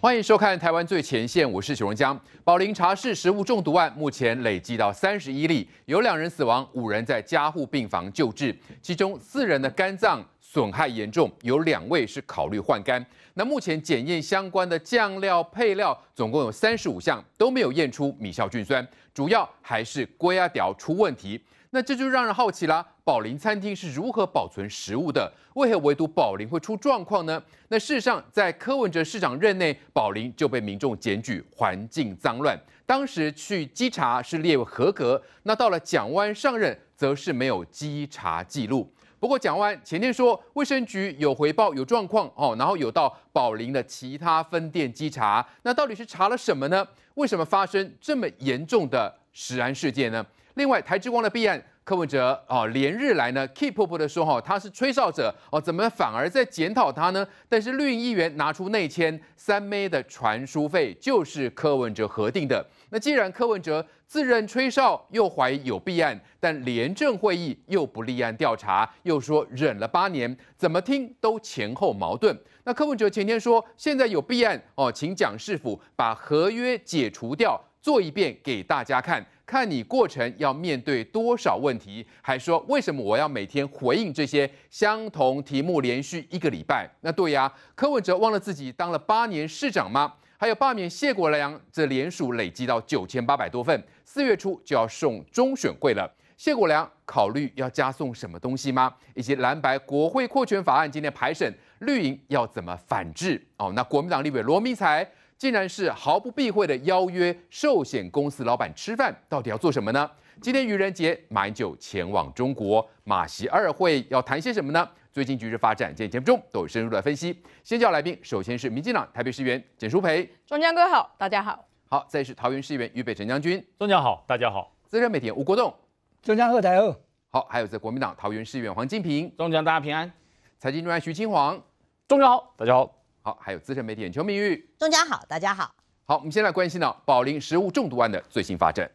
欢迎收看《台湾最前线》，我是熊荣江。宝林茶室食物中毒案目前累计到三十一例，有两人死亡，五人在加护病房救治，其中四人的肝脏损害严重，有两位是考虑换肝。那目前检验相关的酱料配料总共有三十五项都没有验出米酵菌酸，主要还是锅啊屌出问题。那这就让人好奇了。宝林餐厅是如何保存食物的？为何唯独宝林会出状况呢？那事实上，在柯文哲市长任内，宝林就被民众检举环境脏乱，当时去稽查是列为合格。那到了蒋湾上任，则是没有稽查记录。不过蒋湾前天说卫生局有回报有状况哦，然后有到宝林的其他分店稽查。那到底是查了什么呢？为什么发生这么严重的食安事件呢？另外，台之光的弊案。柯文哲哦，连日来呢，keep up 的说哈，他是吹哨者哦，怎么反而在检讨他呢？但是绿营议员拿出内签三梅的传输费，就是柯文哲核定的。那既然柯文哲自认吹哨，又怀疑有弊案，但廉政会议又不立案调查，又说忍了八年，怎么听都前后矛盾。那柯文哲前天说，现在有弊案哦，请蒋世傅把合约解除掉，做一遍给大家看。看你过程要面对多少问题，还说为什么我要每天回应这些相同题目连续一个礼拜？那对呀，柯文哲忘了自己当了八年市长吗？还有罢免谢国良，这联署累积到九千八百多份，四月初就要送中选会了。谢国良考虑要加送什么东西吗？以及蓝白国会扩权法案今天排审，绿营要怎么反制？哦，那国民党立委罗明才。竟然是毫不避讳的邀约寿险公司老板吃饭，到底要做什么呢？今天愚人节，马英九前往中国马习二会，要谈些什么呢？最近局势发展，在节目中都有深入的分析。先叫来宾，首先是民进党台北市议员简淑培，中江哥好，大家好。好，再是桃园市议员余北辰将军，中江好，大家好。资深媒体吴国栋，中江贺台二好，还有在国民党桃园市议员黄金平，中江大家平安。财经专家徐清煌，中江好，大家好。好，还有资深媒体人邱明玉，中家好，大家好。好，我们先来关心到宝林食物中毒案的最新发展。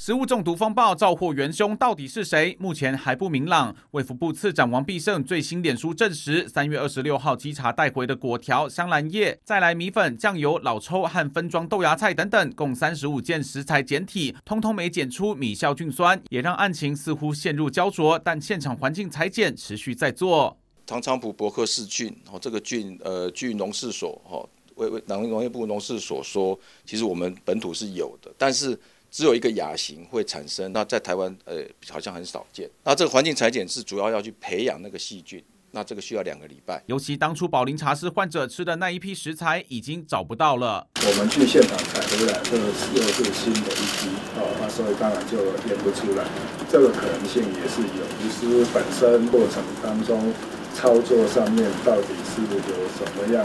食物中毒风暴造祸元凶到底是谁？目前还不明朗。卫福部次长王必胜最新脸书证实，三月二十六号稽查带回的果条、香兰叶、再来米粉、酱油、老抽和分装豆芽菜等等，共三十五件食材检体，通通没检出米酵菌酸，也让案情似乎陷入焦灼。但现场环境裁剪持续在做。常常普伯克氏菌，哦，这个菌，呃，据农事所，哦，为为农农业部农事所说，其实我们本土是有的，但是只有一个亚型会产生，那在台湾，呃，好像很少见。那这个环境裁剪是主要要去培养那个细菌，那这个需要两个礼拜。尤其当初宝林茶室患者吃的那一批食材已经找不到了。我们去现场采回来这个又是新的一批，哦，那所以当然就验不出来，这个可能性也是有。其实本身过程当中。操作上面到底是有什么样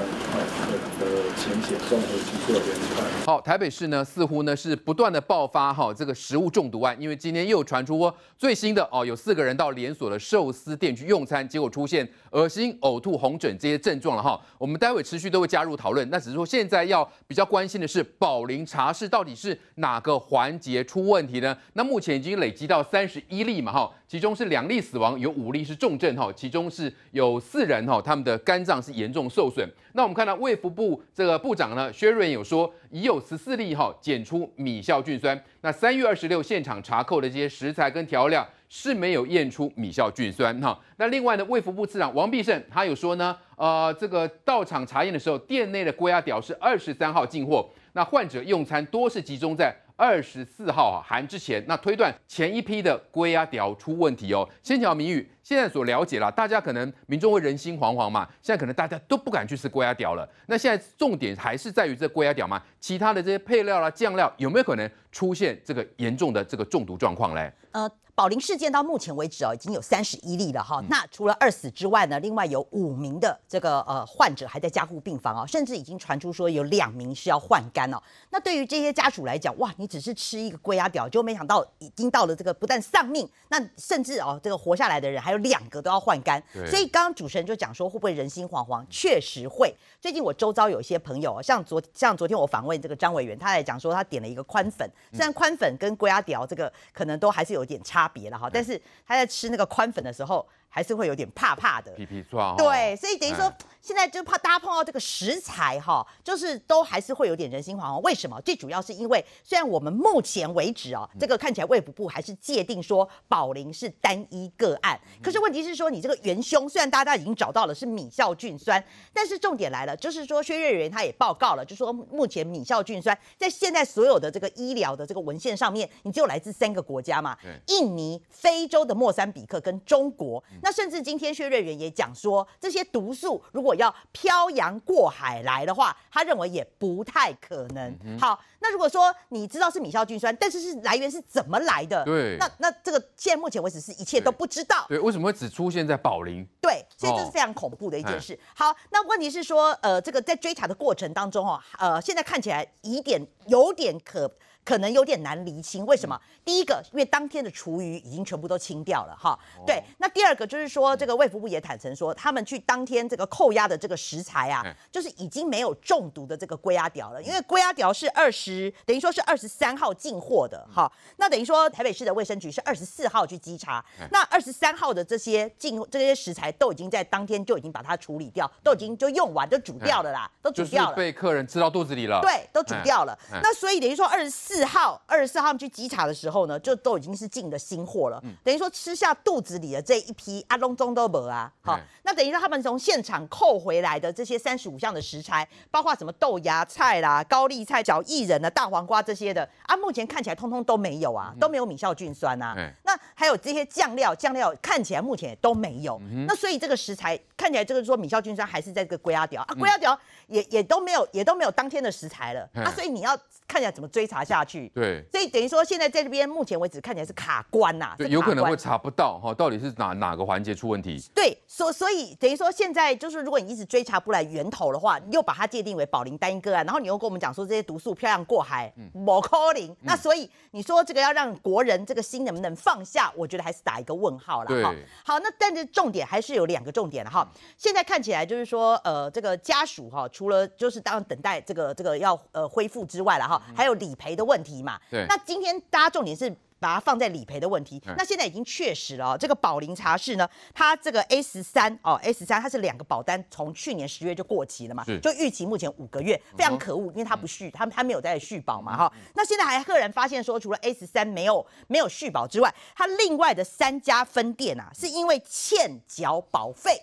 的情形，综合去做研判。好，台北市呢似乎呢是不断的爆发哈这个食物中毒案，因为今天又传出哦最新的哦有四个人到连锁的寿司店去用餐，结果出现恶心、呕吐、红疹这些症状了哈。我们待会持续都会加入讨论，那只是说现在要比较关心的是宝林茶室到底是哪个环节出问题呢？那目前已经累积到三十一例嘛哈，其中是两例死亡，有五例是重症哈，其中是有。有四人哈，他们的肝脏是严重受损。那我们看到卫福部这个部长呢，薛瑞有说已有十四例哈，检出米酵菌酸。那三月二十六现场查扣的这些食材跟调料是没有验出米酵菌酸哈。那另外呢，卫福部次长王必胜他有说呢，呃，这个到场查验的时候，店内的锅鸭表是二十三号进货，那患者用餐多是集中在。二十四号函之前，那推断前一批的龟鸭屌出问题哦。先讲谜语，现在所了解了，大家可能民众会人心惶惶嘛。现在可能大家都不敢去吃龟鸭屌了。那现在重点还是在于这龟鸭屌嘛，其他的这些配料啦、酱料有没有可能出现这个严重的这个中毒状况嘞？呃。保龄事件到目前为止哦，已经有三十一例了哈。那除了二死之外呢，另外有五名的这个呃患者还在加护病房哦，甚至已经传出说有两名是要换肝哦。那对于这些家属来讲，哇，你只是吃一个龟鸭屌，就没想到已经到了这个不但丧命，那甚至哦这个活下来的人还有两个都要换肝。所以刚刚主持人就讲说会不会人心惶惶，确实会。最近我周遭有一些朋友，像昨像昨天我访问这个张委员，他来讲说他点了一个宽粉，虽然宽粉跟龟鸭屌这个可能都还是有点差。别了哈，但是他在吃那个宽粉的时候。还是会有点怕怕的，皮皮哦。对，所以等于说现在就怕大家碰到这个食材哈，就是都还是会有点人心惶惶。为什么？最主要是因为虽然我们目前为止哦，这个看起来胃部部还是界定说保林是单一个案，可是问题是说你这个元凶虽然大家已经找到了是米酵菌酸，但是重点来了，就是说薛瑞元他也报告了，就说目前米酵菌酸在现在所有的这个医疗的这个文献上面，你就来自三个国家嘛，印尼、非洲的莫桑比克跟中国。那甚至今天薛瑞元也讲说，这些毒素如果要漂洋过海来的话，他认为也不太可能。好，那如果说你知道是米酵菌酸，但是是来源是怎么来的？对，那那这个现在目前为止是一切都不知道。对，为什么会只出现在宝林？对，所以这是非常恐怖的一件事。好，那问题是说，呃，这个在追查的过程当中，哦，呃，现在看起来疑点有点可。可能有点难厘清，为什么？第一个，因为当天的厨余已经全部都清掉了哈。对，那第二个就是说，这个卫福部也坦诚说，他们去当天这个扣押的这个食材啊，就是已经没有中毒的这个龟鸭屌了，因为龟鸭屌是二十，等于说是二十三号进货的哈。那等于说台北市的卫生局是二十四号去稽查，那二十三号的这些进这些食材都已经在当天就已经把它处理掉，都已经就用完，就煮掉了啦，都煮掉了。被客人吃到肚子里了。对，都煮掉了。那所以等于说二十四。四号二十四号，他们去稽查的时候呢，就都已经是进的新货了。等于说吃下肚子里的这一批阿隆中都没啊。好，那等于说他们从现场扣回来的这些三十五项的食材，包括什么豆芽菜啦、高丽菜、小薏仁啊、大黄瓜这些的啊，目前看起来通通都没有啊，都没有米酵菌酸啊。那还有这些酱料，酱料看起来目前都没有。那所以这个食材看起来，就是说米酵菌酸还是在这个龟阿啊，龟阿屌也也都没有，也都没有当天的食材了啊。所以你要看起来怎么追查一下。去对，所以等于说现在在这边目前为止看起来是卡关呐，有可能会查不到哈，到底是哪哪个环节出问题？对，所所以等于说现在就是如果你一直追查不来源头的话，你又把它界定为保龄单个案，然后你又跟我们讲说这些毒素漂洋过海，嗯，某科林，那所以你说这个要让国人这个心能不能放下？我觉得还是打一个问号了哈。好，那但是重点还是有两个重点哈。现在看起来就是说呃，这个家属哈，除了就是当然等待这个这个要呃恢复之外了哈，还有理赔的问。问题嘛，对，那今天大家重点是把它放在理赔的问题。那现在已经确实了，这个宝林茶室呢，它这个十三哦 a 十三它是两个保单，从去年十月就过期了嘛，就预期目前五个月，非常可恶，因为它不续，它它没有在续保嘛哈。那现在还赫然发现说，除了 A 十三没有没有续保之外，它另外的三家分店啊，是因为欠缴保费。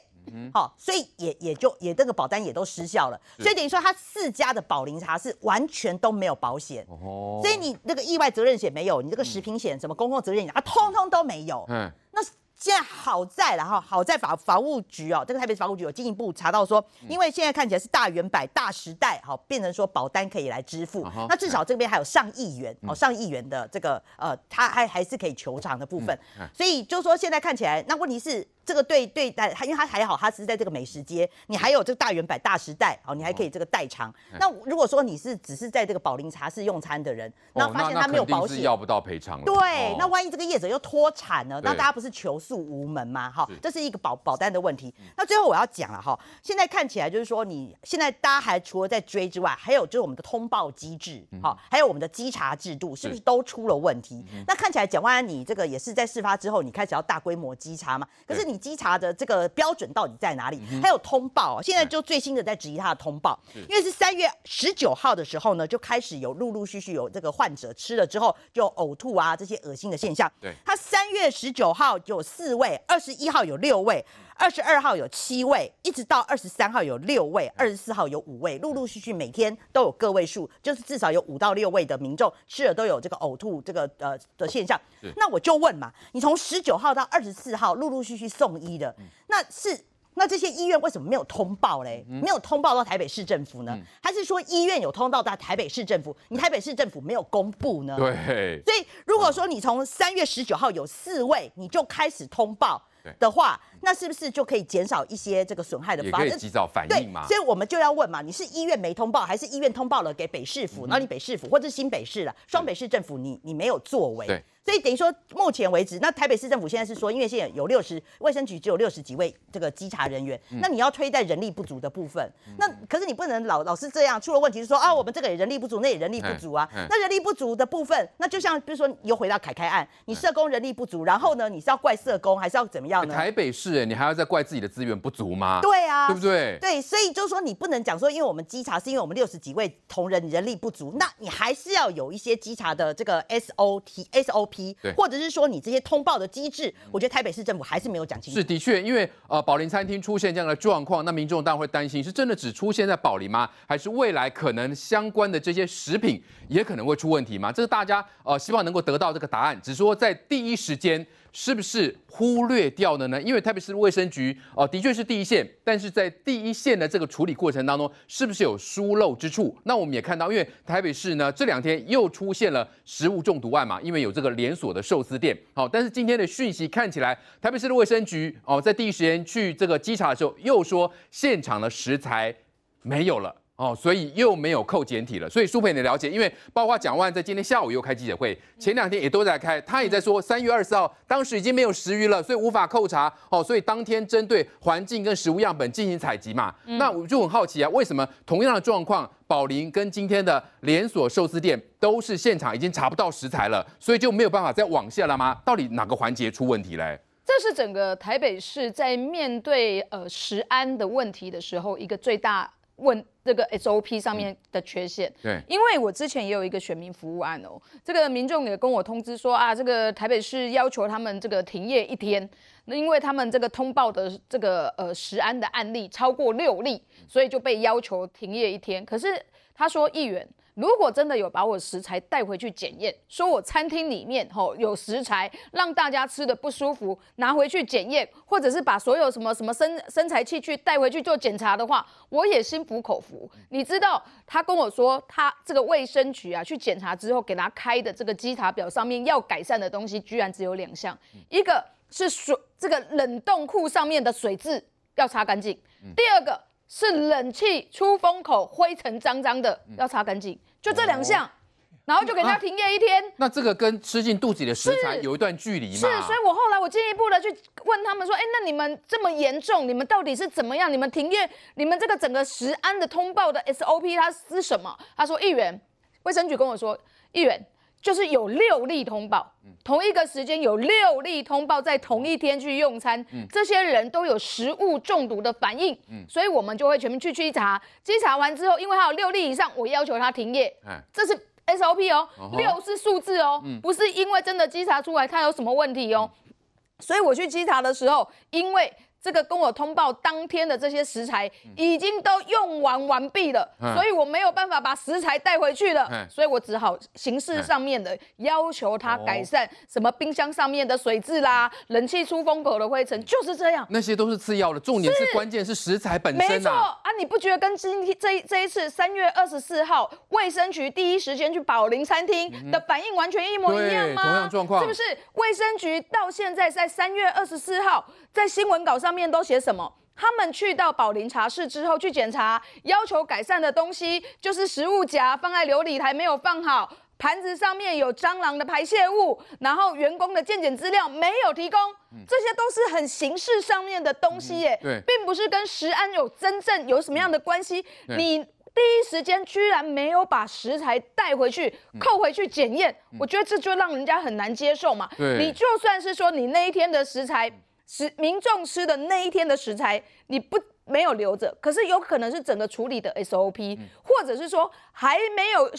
好，所以也也就也这个保单也都失效了，所以等于说他四家的保龄茶是完全都没有保险，所以你那个意外责任险没有，你这个食品险什么公共责任险，它通通都没有。嗯，那。现在好在，然后好在法法务局哦，这个台北市房务局有进一步查到说，因为现在看起来是大圆百大时代，哈，变成说保单可以来支付，那至少这边还有上亿元哦，上亿元的这个呃，他还还是可以求偿的部分。所以就是说现在看起来，那问题是这个对对待他，因为他还好，他是在这个美食街，你还有这个大圆百大时代哦，你还可以这个代偿。那如果说你是只是在这个宝林茶室用餐的人，那发现他没有保险，要不到赔偿。对，那万一这个业者又脱产了，那大家不是求。诉无门嘛，哈，这是一个保保单的问题。那最后我要讲了哈，现在看起来就是说，你现在大家还除了在追之外，还有就是我们的通报机制，哈，还有我们的稽查制度，是不是都出了问题？那看起来讲完，你这个也是在事发之后，你开始要大规模稽查嘛？可是你稽查的这个标准到底在哪里？还有通报，现在就最新的在质疑他的通报，因为是三月十九号的时候呢，就开始有陆陆续续有这个患者吃了之后就呕吐啊，这些恶心的现象。对，他三月十九号就。四位，二十一号有六位，二十二号有七位，一直到二十三号有六位，二十四号有五位，陆陆续续每天都有个位数，就是至少有五到六位的民众吃了都有这个呕吐这个呃的现象。那我就问嘛，你从十九号到二十四号陆陆续续送医的，那是？那这些医院为什么没有通报嘞？没有通报到台北市政府呢？还是说医院有通报到台北市政府，你台北市政府没有公布呢？对。所以如果说你从三月十九号有四位你就开始通报的话，那是不是就可以减少一些这个损害的发生？也及早反应嘛。所以我们就要问嘛，你是医院没通报，还是医院通报了给北市府，然后你北市府或者新北市了、双北市政府，你你没有作为？对。所以等于说，目前为止，那台北市政府现在是说，因为现在有六十卫生局只有六十几位这个稽查人员，那你要推在人力不足的部分。那可是你不能老老是这样出了问题，是说啊，我们这个也人力不足，那也人力不足啊。那人力不足的部分，那就像比如说又回到凯凯案，你社工人力不足，然后呢，你是要怪社工，还是要怎么样呢？台北市，你还要再怪自己的资源不足吗？对啊，对不对？对，所以就是说你不能讲说，因为我们稽查是因为我们六十几位同仁人力不足，那你还是要有一些稽查的这个 S O T S O P。对，或者是说你这些通报的机制，我觉得台北市政府还是没有讲清楚。是的确，因为呃，宝林餐厅出现这样的状况，那民众当然会担心，是真的只出现在宝林吗？还是未来可能相关的这些食品也可能会出问题吗？这是大家呃希望能够得到这个答案。只说在第一时间。是不是忽略掉了呢？因为台北市卫生局哦，的确是第一线，但是在第一线的这个处理过程当中，是不是有疏漏之处？那我们也看到，因为台北市呢这两天又出现了食物中毒案嘛，因为有这个连锁的寿司店。好，但是今天的讯息看起来，台北市的卫生局哦，在第一时间去这个稽查的时候，又说现场的食材没有了。哦，所以又没有扣简体了。所以苏培你的了解，因为包括蒋万在今天下午又开记者会，前两天也都在开，他也在说三月二十号当时已经没有食鱼了，所以无法扣查。哦，所以当天针对环境跟食物样本进行采集嘛。那我就很好奇啊，为什么同样的状况，宝林跟今天的连锁寿司店都是现场已经查不到食材了，所以就没有办法再往下了吗？到底哪个环节出问题嘞？这是整个台北市在面对呃食安的问题的时候一个最大问。这个 SOP 上面的缺陷，对，因为我之前也有一个选民服务案哦，这个民众也跟我通知说啊，这个台北市要求他们这个停业一天，那因为他们这个通报的这个呃食安的案例超过六例，所以就被要求停业一天。可是他说，议员。如果真的有把我食材带回去检验，说我餐厅里面哈有食材让大家吃的不舒服，拿回去检验，或者是把所有什么什么生生材器具带回去做检查的话，我也心服口服。你知道他跟我说，他这个卫生局啊去检查之后给他开的这个稽查表上面要改善的东西，居然只有两项，一个是水这个冷冻库上面的水质要擦干净，第二个是冷气出风口灰尘脏脏的要擦干净。就这两项，然后就给人家停业一天。那这个跟吃进肚子的食材有一段距离吗？是，所以我后来我进一步的去问他们说：，哎，那你们这么严重，你们到底是怎么样？你们停业，你们这个整个食安的通报的 SOP 它是什么？他说：议员，卫生局跟我说，议员。就是有六例通报，同一个时间有六例通报在同一天去用餐，这些人都有食物中毒的反应，所以我们就会全面去稽查。稽查完之后，因为还有六例以上，我要求他停业，这是 SOP 哦，六是数字哦，不是因为真的稽查出来他有什么问题哦，所以我去稽查的时候，因为。这个跟我通报，当天的这些食材已经都用完完毕了，所以我没有办法把食材带回去了，所以我只好形式上面的要求他改善什么冰箱上面的水质啦，冷气出风口的灰尘，就是这样。那些都是次要的，重点是关键是食材本身没错啊！你不觉得跟今天这这一次三月二十四号卫生局第一时间去宝林餐厅的反应完全一模一样吗？同样状况，是不是卫生局到现在在三月二十四号在新闻稿上？上面都写什么？他们去到宝林茶室之后去检查，要求改善的东西就是食物夹放在琉璃台没有放好，盘子上面有蟑螂的排泄物，然后员工的健检资料没有提供，这些都是很形式上面的东西耶。对，并不是跟食安有真正有什么样的关系。你第一时间居然没有把食材带回去扣回去检验，我觉得这就让人家很难接受嘛。你就算是说你那一天的食材。食民众吃的那一天的食材，你不没有留着，可是有可能是整个处理的 SOP，或者是说还没有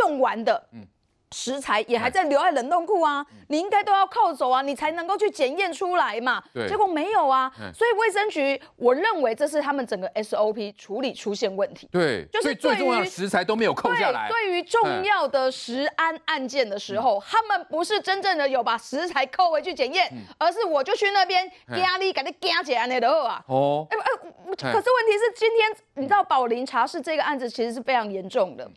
用完的，嗯。食材也还在留在冷冻库啊，你应该都要扣走啊，你才能够去检验出来嘛。结果没有啊。所以卫生局，我认为这是他们整个 S O P 处理出现问题。对，就是最重要的食材都没有扣下来。对于重要的食安案件的时候，他们不是真正的有把食材扣回去检验，而是我就去那边压力，赶快加起来的哦啊。哦，哎哎，可是问题是今天你知道宝林茶室这个案子其实是非常严重的。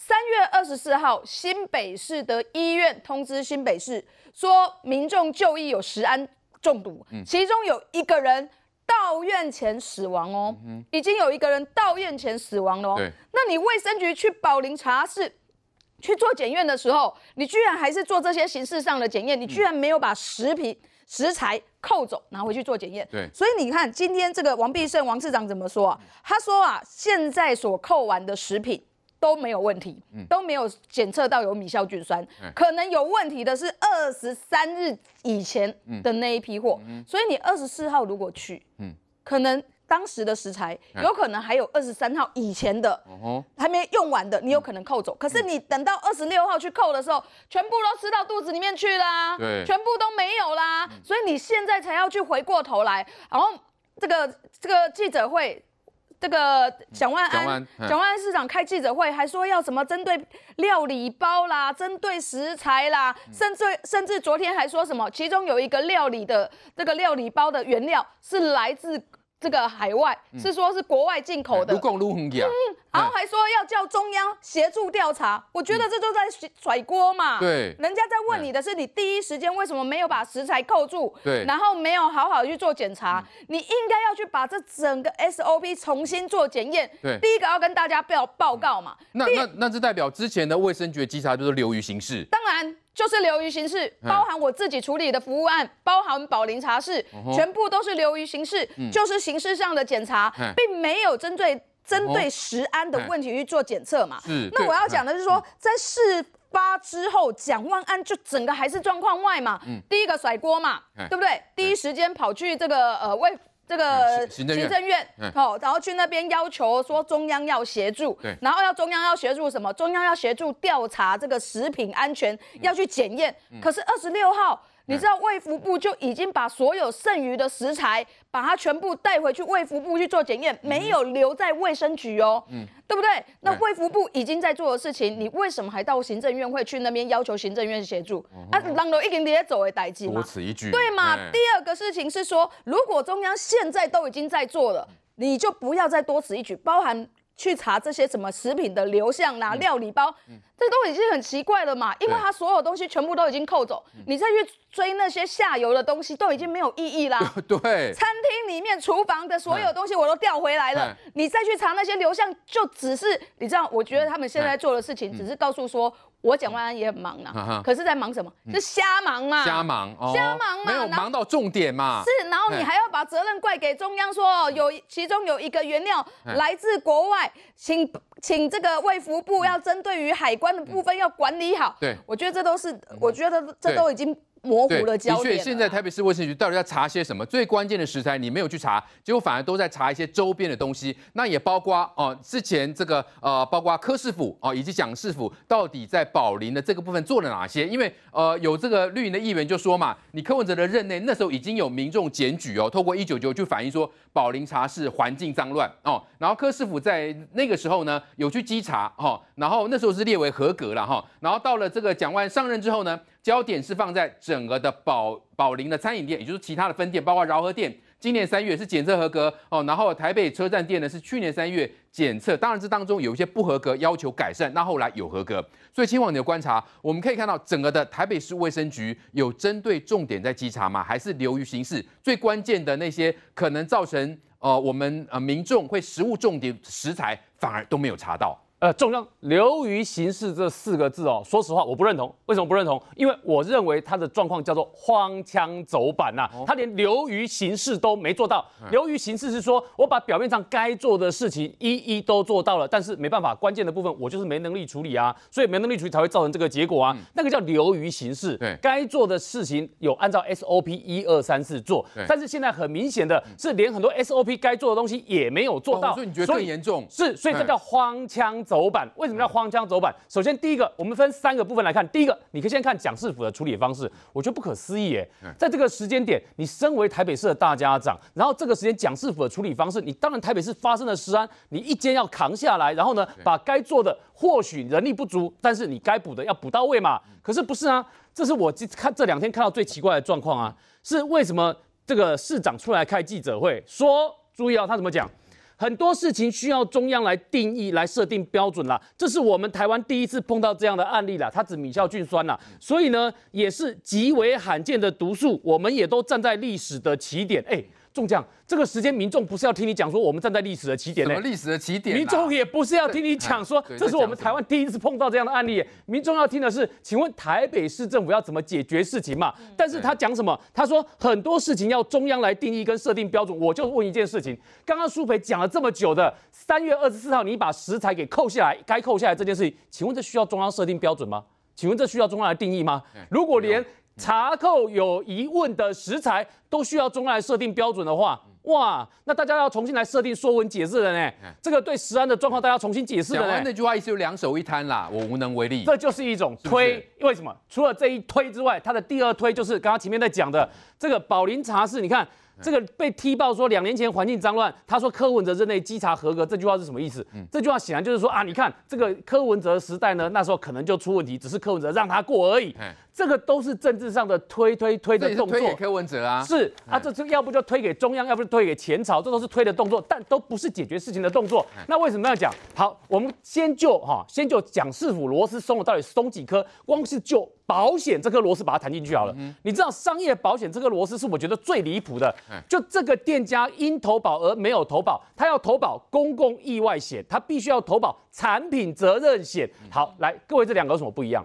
三月二十四号，新北市的医院通知新北市说，民众就医有食安中毒，其中有一个人到院前死亡哦，已经有一个人到院前死亡了哦，那你卫生局去保林茶室去做检验的时候，你居然还是做这些形式上的检验，你居然没有把食品食材扣走拿回去做检验，对，所以你看今天这个王必胜王市长怎么说啊？他说啊，现在所扣完的食品。都没有问题，都没有检测到有米酵菌酸，可能有问题的是二十三日以前的那一批货，所以你二十四号如果去，可能当时的食材有可能还有二十三号以前的，还没用完的，你有可能扣走。可是你等到二十六号去扣的时候，全部都吃到肚子里面去啦，全部都没有啦。所以你现在才要去回过头来，然后这个这个记者会。这个蒋万安，蒋万安市长开记者会，还说要什么针对料理包啦，针对食材啦，甚至甚至昨天还说什么，其中有一个料理的这个料理包的原料是来自。这个海外是说，是国外进口的，然后还说要叫中央协助调查，我觉得这都在甩锅嘛。对，人家在问你的是，你第一时间为什么没有把食材扣住？对，然后没有好好去做检查，你应该要去把这整个 SOP 重新做检验。对，第一个要跟大家报报告嘛。那那那是代表之前的卫生局稽查就是流于形式。当然。就是流于形式，包含我自己处理的服务案，包含宝林茶室，全部都是流于形式，就是形式上的检查，并没有针对针对食安的问题去做检测嘛。那我要讲的是说，在事发之后，蒋万安就整个还是状况外嘛，第一个甩锅嘛，对不对？第一时间跑去这个呃卫。这个行政院，好，然后去那边要求说中央要协助，然后要中央要协助什么？中央要协助调查这个食品安全，要去检验。可是二十六号。你知道卫福部就已经把所有剩余的食材，把它全部带回去卫福部去做检验，没有留在卫生局哦，对不对？那卫福部已经在做的事情，你为什么还到行政院会去那边要求行政院协助？啊，让刘一玲你走为代罪，多此一举，对吗？第二个事情是说，如果中央现在都已经在做了，你就不要再多此一举，包含。去查这些什么食品的流向啦、料理包，这都已经很奇怪了嘛，因为他所有东西全部都已经扣走，你再去追那些下游的东西都已经没有意义啦。对，餐厅里面厨房的所有东西我都调回来了，你再去查那些流向，就只是你知道，我觉得他们现在做的事情只是告诉说。我蒋万安也很忙呐，可是，在忙什么？是瞎忙嘛？瞎忙，哦、瞎忙嘛？没有忙到重点嘛？是，然后你还要把责任怪给中央，说有其中有一个原料来自国外，请请这个卫福部要针对于海关的部分要管理好。对，我觉得这都是，我觉得这都已经。模糊了焦点。的确，现在台北市卫生局到底在查些什么？最关键的食材你没有去查，结果反而都在查一些周边的东西。那也包括哦，之前这个呃，包括柯师府哦，以及蒋师府到底在宝林的这个部分做了哪些？因为呃，有这个绿营的议员就说嘛，你柯文哲的任内那时候已经有民众检举哦，透过一九九就反映说宝林茶室环境脏乱哦，然后柯师府在那个时候呢有去稽查哦，然后那时候是列为合格了哈，然后到了这个蒋万上任之后呢。焦点是放在整个的保保龄的餐饮店，也就是其他的分店，包括饶河店，今年三月是检测合格哦。然后台北车站店呢是去年三月检测，当然这当中有一些不合格，要求改善，那后来有合格。所以希望你的观察，我们可以看到整个的台北市卫生局有针对重点在稽查吗？还是流于形式？最关键的那些可能造成呃我们呃民众会食物重点食材反而都没有查到。呃，中央流于形式这四个字哦，说实话我不认同。为什么不认同？因为我认为他的状况叫做荒腔走板呐。他连流于形式都没做到。流于形式是说我把表面上该做的事情一一都做到了，但是没办法，关键的部分我就是没能力处理啊，所以没能力处理才会造成这个结果啊。那个叫流于形式。对，该做的事情有按照 S O P 一二三四做，但是现在很明显的是连很多 S O P 该做的东西也没有做到。所以你觉得更严重？是，所以这叫荒腔。走板为什么叫荒腔走板？首先，第一个，我们分三个部分来看。第一个，你可以先看蒋市府的处理方式，我觉得不可思议耶。在这个时间点，你身为台北市的大家长，然后这个时间蒋市府的处理方式，你当然台北市发生了失安，你一间要扛下来，然后呢，把该做的，或许人力不足，但是你该补的要补到位嘛。可是不是啊？这是我看这两天看到最奇怪的状况啊！是为什么这个市长出来开记者会说，注意啊，他怎么讲？很多事情需要中央来定义、来设定标准啦。这是我们台湾第一次碰到这样的案例啦，它指米酵菌酸啦，所以呢，也是极为罕见的毒素，我们也都站在历史的起点，哎。中奖。这个时间，民众不是要听你讲说我们站在历史的起点呢？历史的起点，民众也不是要听你讲说这是我们台湾第一次碰到这样的案例。民众要听的是，请问台北市政府要怎么解决事情嘛？但是他讲什么？他说很多事情要中央来定义跟设定标准。我就问一件事情：刚刚苏培讲了这么久的三月二十四号，你把食材给扣下来，该扣下来这件事情，请问这需要中央设定标准吗？请问这需要中央来定义吗？如果连查扣有疑问的食材都需要中央来设定标准的话，哇，那大家要重新来设定说文解字了呢？这个对食安的状况，大家重新解释了讲完那句话，意思就两手一摊啦，我无能为力。这就是一种推。为什么？除了这一推之外，它的第二推就是刚刚前面在讲的这个宝林茶室。你看，这个被踢爆说两年前环境脏乱，他说柯文哲任内稽查合格，这句话是什么意思？这句话显然就是说啊，你看这个柯文哲时代呢，那时候可能就出问题，只是柯文哲让他过而已。这个都是政治上的推推推的动作，推给柯文哲啊，是啊，这次要不就推给中央，要不就推给前朝，这都是推的动作，但都不是解决事情的动作。那为什么要讲？好，我们先就哈，先就讲市府螺丝松了到底松几颗，光是就保险这颗螺丝把它弹进去好了。你知道商业保险这个螺丝是我觉得最离谱的，就这个店家因投保而没有投保，他要投保公共意外险，他必须要投保产品责任险。好，来各位，这两个有什么不一样？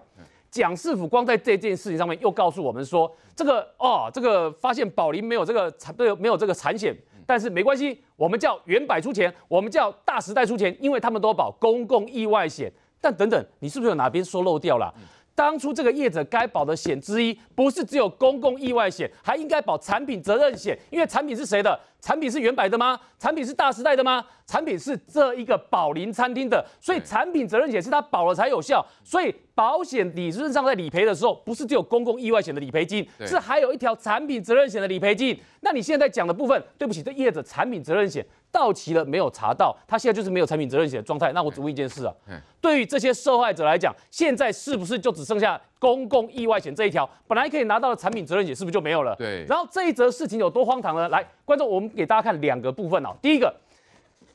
蒋师傅光在这件事情上面又告诉我们说，这个哦，这个发现宝林没有这个残对没有这个产险，但是没关系，我们叫原百出钱，我们叫大时代出钱，因为他们都保公共意外险，但等等，你是不是有哪边说漏掉了？当初这个业者该保的险之一，不是只有公共意外险，还应该保产品责任险，因为产品是谁的？产品是原版的吗？产品是大时代的吗？产品是这一个宝林餐厅的，所以产品责任险是它保了才有效。所以保险理论上在理赔的时候，不是只有公共意外险的理赔金，是还有一条产品责任险的理赔金。那你现在讲的部分，对不起，这业者产品责任险到期了没有查到，他现在就是没有产品责任险的状态。那我只问一件事啊，对于这些受害者来讲，现在是不是就只剩下？公共意外险这一条本来可以拿到的产品责任险是不是就没有了？对。然后这一则事情有多荒唐呢？来，观众，我们给大家看两个部分哦。第一个，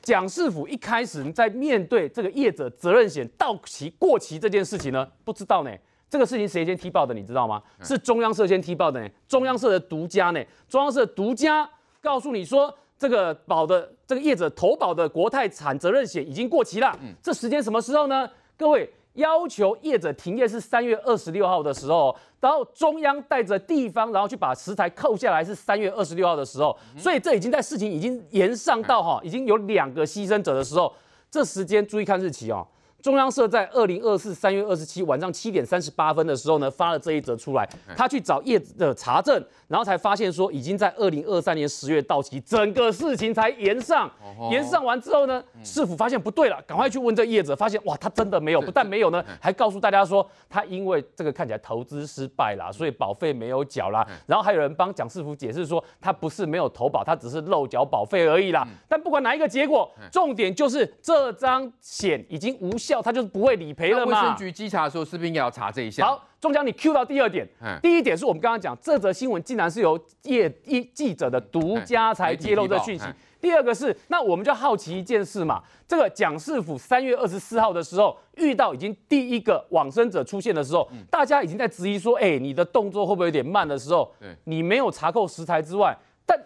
蒋世府一开始你在面对这个业者责任险到期过期这件事情呢，不知道呢。这个事情谁先踢爆的？你知道吗？是中央社先踢爆的。呢，中央社的独家呢？中央社独家告诉你说，这个保的这个业者投保的国泰产责任险已经过期了。嗯。这时间什么时候呢？各位。要求业者停业是三月二十六号的时候，然后中央带着地方，然后去把食材扣下来是三月二十六号的时候，所以这已经在事情已经延上到哈，已经有两个牺牲者的时候，这时间注意看日期哦。中央社在二零二四三月二十七晚上七点三十八分的时候呢，发了这一则出来。他去找叶子查证，然后才发现说已经在二零二三年十月到期，整个事情才延上。延上完之后呢，市府发现不对了，赶快去问这叶子，发现哇，他真的没有，不但没有呢，还告诉大家说他因为这个看起来投资失败啦，所以保费没有缴啦。然后还有人帮蒋师傅解释说，他不是没有投保，他只是漏缴保费而已啦。但不管哪一个结果，重点就是这张险已经无效。他就是不会理赔了嘛？卫生局稽查的候，是不是该要查这一项？好，中江，你 Q 到第二点。第一点是我们刚刚讲，这则新闻竟然是由业一记者的独家才揭露这讯息。第二个是，那我们就好奇一件事嘛，这个蒋世府三月二十四号的时候遇到已经第一个往生者出现的时候，大家已经在质疑说，哎，你的动作会不会有点慢的时候？你没有查扣食材之外。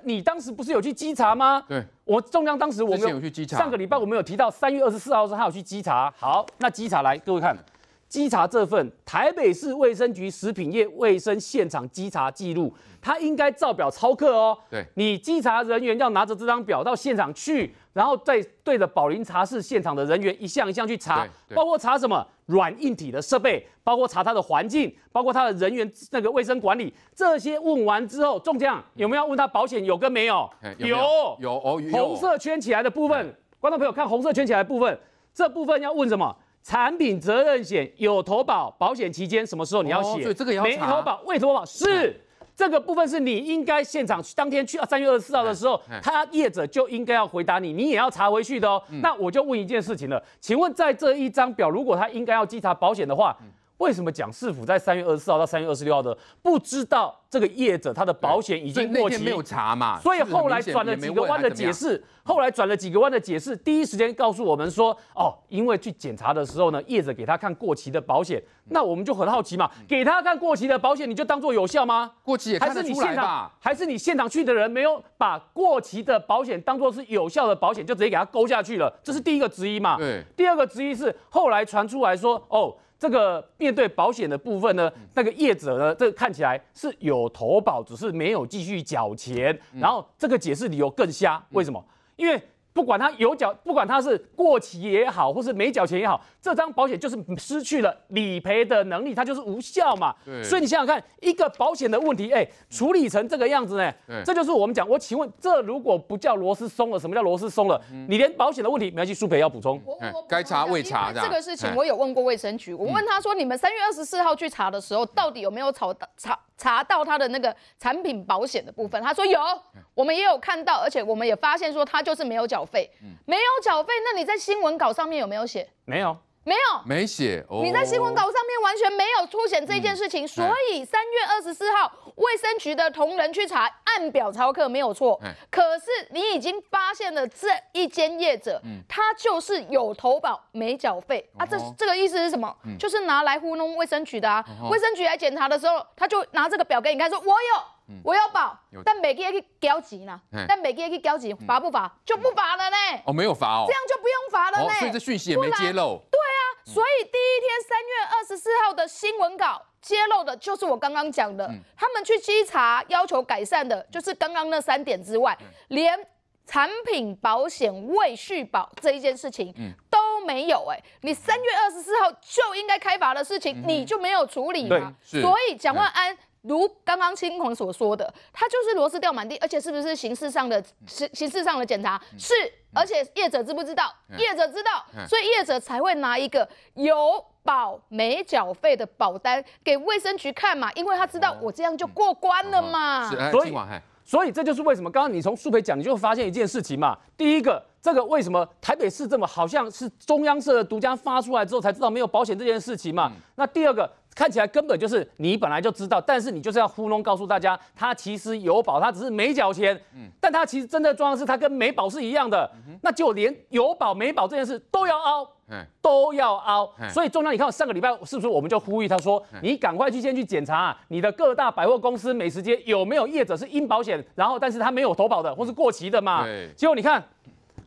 你当时不是有去稽查吗？对，我中央当时我们上个礼拜我们有提到三月二十四号时还有去稽查。好，那稽查来，各位看。稽查这份台北市卫生局食品业卫生现场稽查记录，他应该照表抄课哦。对，你稽查人员要拿着这张表到现场去，然后再对着宝林茶室现场的人员一项一项去查，包括查什么软硬体的设备，包括查他的环境，包括他的人员那个卫生管理，这些问完之后，中将有没有问他保险有跟没有？有有哦。红色圈起来的部分，观众朋友看红色圈起来部分，这部分要问什么？产品责任险有投保，保险期间什么时候你要写？这个也要没投保？未投保是这个部分是你应该现场当天去啊，三月二十四号的时候，他业者就应该要回答你，你也要查回去的哦。那我就问一件事情了，请问在这一张表，如果他应该要稽查保险的话。为什么讲市府在三月二十四号到三月二十六号的不知道这个业者他的保险已经过期没有查嘛？所以后来转了几个弯的解释，后来转了几个弯的解释，第一时间告诉我们说哦，因为去检查的时候呢，业者给他看过期的保险，那我们就很好奇嘛，给他看过期的保险，你就当做有效吗？过期也看还是你现场还是你现场去的人没有把过期的保险当做是有效的保险，就直接给他勾下去了？这是第一个质疑嘛？对。第二个质疑是后来传出来说哦。这个面对保险的部分呢，那个业者呢，这看起来是有投保，只是没有继续缴钱。然后这个解释理由更瞎，为什么？因为。不管他有缴，不管他是过期也好，或是没缴钱也好，这张保险就是失去了理赔的能力，它就是无效嘛。所以你想想看，一个保险的问题，哎，处理成这个样子呢？这就是我们讲，我请问，这如果不叫螺丝松了，什么叫螺丝松了？你连保险的问题苗栗苏北要补充，该查未查这个事情我有问过卫生局，我问他说，你们三月二十四号去查的时候，到底有没有查？查到他的那个产品保险的部分，他说有，我们也有看到，而且我们也发现说他就是没有缴费，没有缴费，那你在新闻稿上面有没有写？没有。没有，没写。你在新闻稿上面完全没有凸显这件事情，所以三月二十四号卫生局的同仁去查，按表操课没有错。可是你已经发现了这一间业者，他就是有投保没缴费啊。这这个意思是什么？就是拿来糊弄卫生局的啊。卫生局来检查的时候，他就拿这个表给你看，说我有。我要保，但每个月去交钱呢。但每个月去交钱，罚不罚就不罚了呢。哦，没有罚哦，这样就不用罚了呢。所以这讯息也没揭露。对啊，所以第一天三月二十四号的新闻稿揭露的就是我刚刚讲的，他们去稽查要求改善的，就是刚刚那三点之外，连产品保险未续保这一件事情都没有。哎，你三月二十四号就应该开罚的事情，你就没有处理嘛。所以蒋万安。如刚刚青红所说的，他就是螺丝掉满地，而且是不是形式上的？形形式上的检查是，而且业者知不知道？业者知道，所以业者才会拿一个有保没缴费的保单给卫生局看嘛，因为他知道我这样就过关了嘛。是，所以所以这就是为什么刚刚你从苏培讲，你就发现一件事情嘛。第一个，这个为什么台北市这么好像是中央社的独家发出来之后才知道没有保险这件事情嘛？那第二个。看起来根本就是你本来就知道，但是你就是要糊弄告诉大家，它其实有保，它只是没缴钱。嗯，但它其实真的重要是它跟没保是一样的。那就连有保没保这件事都要凹，都要凹。所以中央，你看上个礼拜是不是我们就呼吁他说，你赶快去先去检查你的各大百货公司、美食街有没有业者是因保险，然后但是他没有投保的或是过期的嘛？结果你看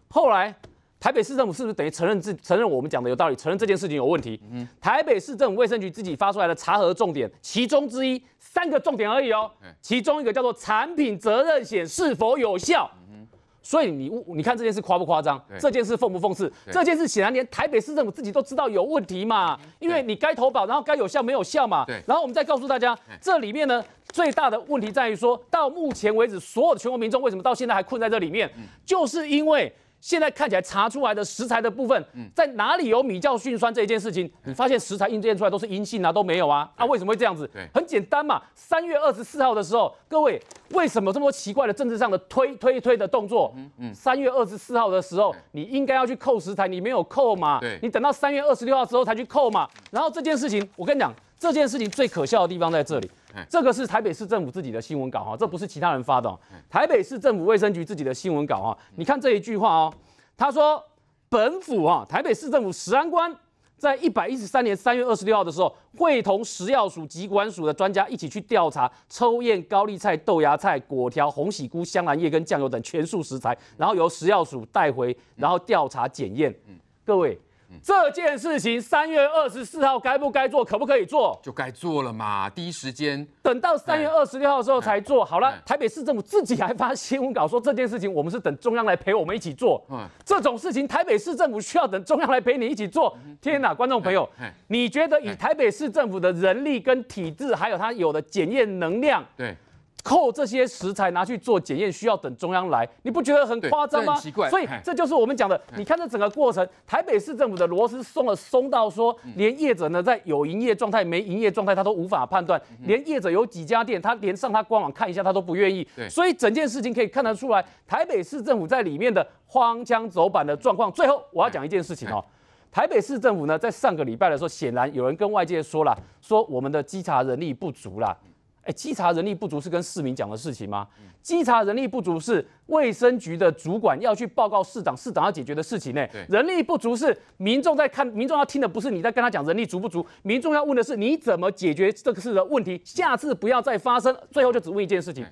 后来。台北市政府是不是等于承认自承认我们讲的有道理，承认这件事情有问题？嗯，台北市政府卫生局自己发出来的查核重点，其中之一三个重点而已哦，其中一个叫做产品责任险是否有效？嗯，所以你你看这件事夸不夸张？这件事讽不讽刺？这件事显然连台北市政府自己都知道有问题嘛，因为你该投保，然后该有效没有效嘛？然后我们再告诉大家，这里面呢最大的问题在于说到目前为止，所有的全国民众为什么到现在还困在这里面？就是因为。现在看起来查出来的食材的部分，在哪里有米酵菌酸这一件事情？你发现食材印证出来都是阴性啊，都没有啊，啊，为什么会这样子？很简单嘛。三月二十四号的时候，各位为什么这么奇怪的政治上的推推推的动作？三月二十四号的时候，你应该要去扣食材，你没有扣嘛？你等到三月二十六号之后才去扣嘛。然后这件事情，我跟你讲，这件事情最可笑的地方在这里。这个是台北市政府自己的新闻稿哈，这不是其他人发的，台北市政府卫生局自己的新闻稿哈。你看这一句话哦，他说本府啊，台北市政府食安官在一百一十三年三月二十六号的时候，会同食药署及管署的专家一起去调查抽验高丽菜、豆芽菜、果条、红喜菇、香兰叶跟酱油等全数食材，然后由食药署带回，然后调查检验。各位。这件事情三月二十四号该不该做，可不可以做，就该做了嘛。第一时间等到三月二十六号的时候才做好了。台北市政府自己还发新闻稿说这件事情，我们是等中央来陪我们一起做。嗯，这种事情台北市政府需要等中央来陪你一起做。天哪，观众朋友，你觉得以台北市政府的人力跟体制，还有他有的检验能量？对。扣这些食材拿去做检验，需要等中央来，你不觉得很夸张吗？奇怪。所以这就是我们讲的，你看这整个过程，台北市政府的螺丝松了，松到说连业者呢，在有营业状态、没营业状态，他都无法判断。连业者有几家店，他连上他官网看一下，他都不愿意。所以整件事情可以看得出来，台北市政府在里面的荒腔走板的状况。最后我要讲一件事情哦，台北市政府呢，在上个礼拜的时候，显然有人跟外界说了，说我们的稽查人力不足了。稽查人力不足是跟市民讲的事情吗？稽查人力不足是卫生局的主管要去报告市长，市长要解决的事情呢。人力不足是民众在看，民众要听的不是你在跟他讲人力足不足，民众要问的是你怎么解决这个事的问题，下次不要再发生。最后就只问一件事情。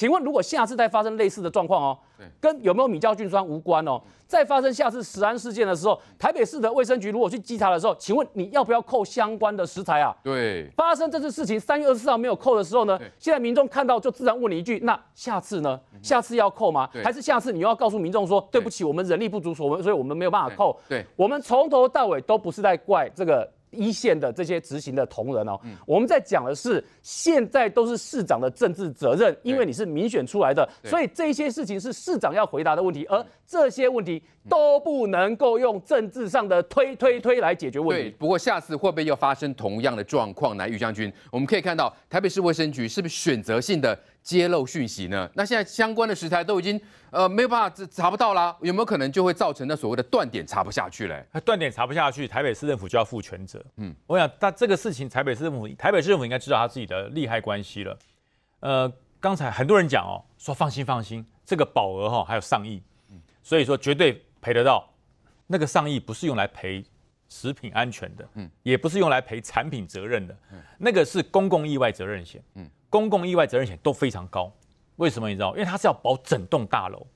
请问，如果下次再发生类似的状况哦，跟有没有米酵菌酸无关哦。再发生下次食安事件的时候，台北市的卫生局如果去稽查的时候，请问你要不要扣相关的食材啊？对，发生这次事情，三月二十四号没有扣的时候呢，现在民众看到就自然问你一句：那下次呢？下次要扣吗？还是下次你要告诉民众说，对不起，我们人力不足所为，所以我们没有办法扣？对，我们从头到尾都不是在怪这个。一线的这些执行的同仁哦，我们在讲的是现在都是市长的政治责任，因为你是民选出来的，所以这些事情是市长要回答的问题，而这些问题都不能够用政治上的推推推来解决问题。对，不过下次会不会又发生同样的状况呢？余将军，我们可以看到台北市卫生局是不是选择性的？揭露讯息呢？那现在相关的食材都已经呃没有办法查不到啦，有没有可能就会造成那所谓的断点查不下去嘞？断点查不下去，台北市政府就要负全责。嗯，我想他这个事情，台北市政府，台北市政府应该知道他自己的利害关系了。呃，刚才很多人讲哦，说放心放心，这个保额哈还有上亿，所以说绝对赔得到。那个上亿不是用来赔食品安全的，嗯，也不是用来赔产品责任的，那个是公共意外责任险，嗯。公共意外责任险都非常高，为什么？你知道，因为它是要保整栋大楼。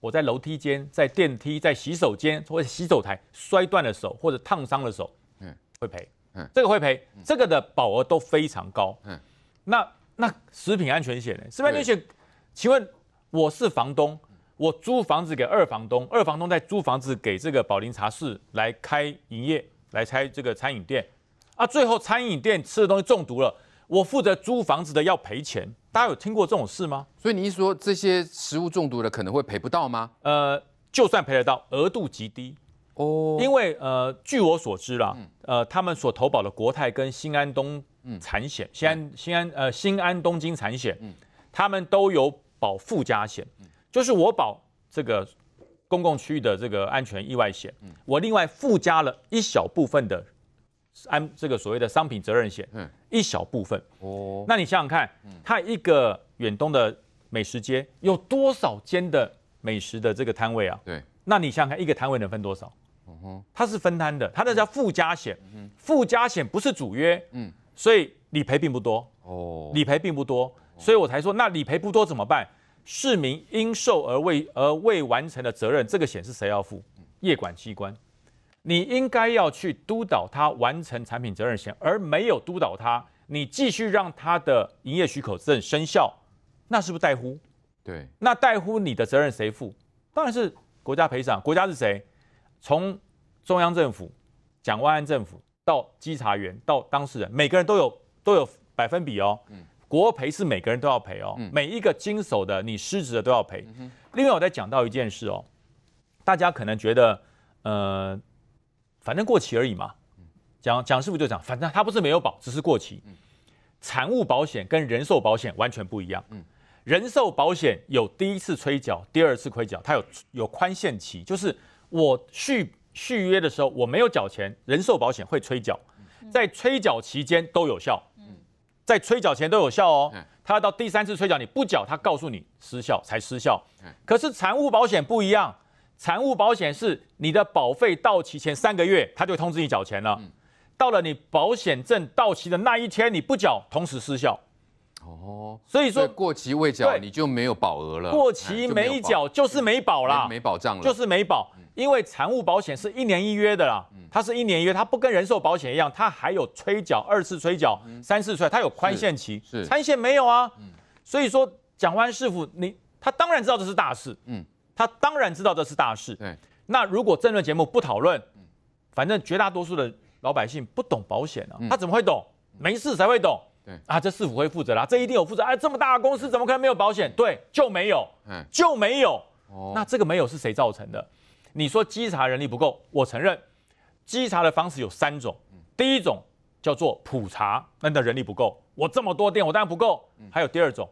我在楼梯间、在电梯、在洗手间或者洗手台摔断了手，或者烫伤了手，嗯，会赔，嗯，这个会赔，这个的保额都非常高，嗯。那那食品安全险呢？食品安全险，请问我是房东，我租房子给二房东，二房东在租房子给这个宝林茶室来开营业，来开这个餐饮店，啊，最后餐饮店吃的东西中毒了。我负责租房子的要赔钱，大家有听过这种事吗？所以你一说这些食物中毒的可能会赔不到吗？呃，就算赔得到，额度极低哦。因为呃，据我所知啦，呃，他们所投保的国泰跟新安东产险、新安新安呃新安东京产险，他们都有保附加险，就是我保这个公共区域的这个安全意外险，我另外附加了一小部分的。安这个所谓的商品责任险，嗯，一小部分哦。那你想想看，它一个远东的美食街有多少间的美食的这个摊位啊？对。那你想想看，一个摊位能分多少？嗯哼，它是分摊的，它那叫附加险，附加险不是主约，嗯，所以理赔并不多哦，理赔并不多，所以我才说，那理赔不多怎么办？市民因受而未而未完成的责任，这个险是谁要付？业管机关。你应该要去督导他完成产品责任险，而没有督导他，你继续让他的营业许可证生效，那是不是代乎？对，那代乎你的责任谁负？当然是国家赔偿。国家是谁？从中央政府、蒋万安政府到稽查员到当事人，每个人都有都有百分比哦。嗯，国赔是每个人都要赔哦。嗯，每一个经手的你失职的都要赔。另外，我再讲到一件事哦，大家可能觉得呃。反正过期而已嘛，蒋蒋师傅就讲，反正他不是没有保，只是过期。产物保险跟人寿保险完全不一样。人寿保险有第一次催缴、第二次催缴，它有有宽限期，就是我续续约的时候我没有缴钱，人寿保险会催缴，在催缴期间都有效，在催缴前都有效哦。它到第三次催缴你不缴，它告诉你失效才失效。可是产物保险不一样。财务保险是你的保费到期前三个月，他就通知你缴钱了。到了你保险证到期的那一天，你不缴，同时失效。哦，所以说过期未缴，你就没有保额了。过期没缴就是没保啦，没保障了，就是没保。因为财务保险是一年一约的啦，它是一年一约，它不跟人寿保险一样，它还有催缴、二次催缴、三次催，它有宽限期，参限没有啊。所以说，蒋万师傅，你他当然知道这是大事。嗯。他当然知道这是大事。对，那如果政论节目不讨论，反正绝大多数的老百姓不懂保险啊，他怎么会懂？没事才会懂。对啊，这是否会负责啦？这一定有负责。哎，这么大的公司怎么可能没有保险？对，就没有，就没有。那这个没有是谁造成的？你说稽查人力不够，我承认。稽查的方式有三种，第一种叫做普查，那的人力不够，我这么多店，我当然不够。还有第二种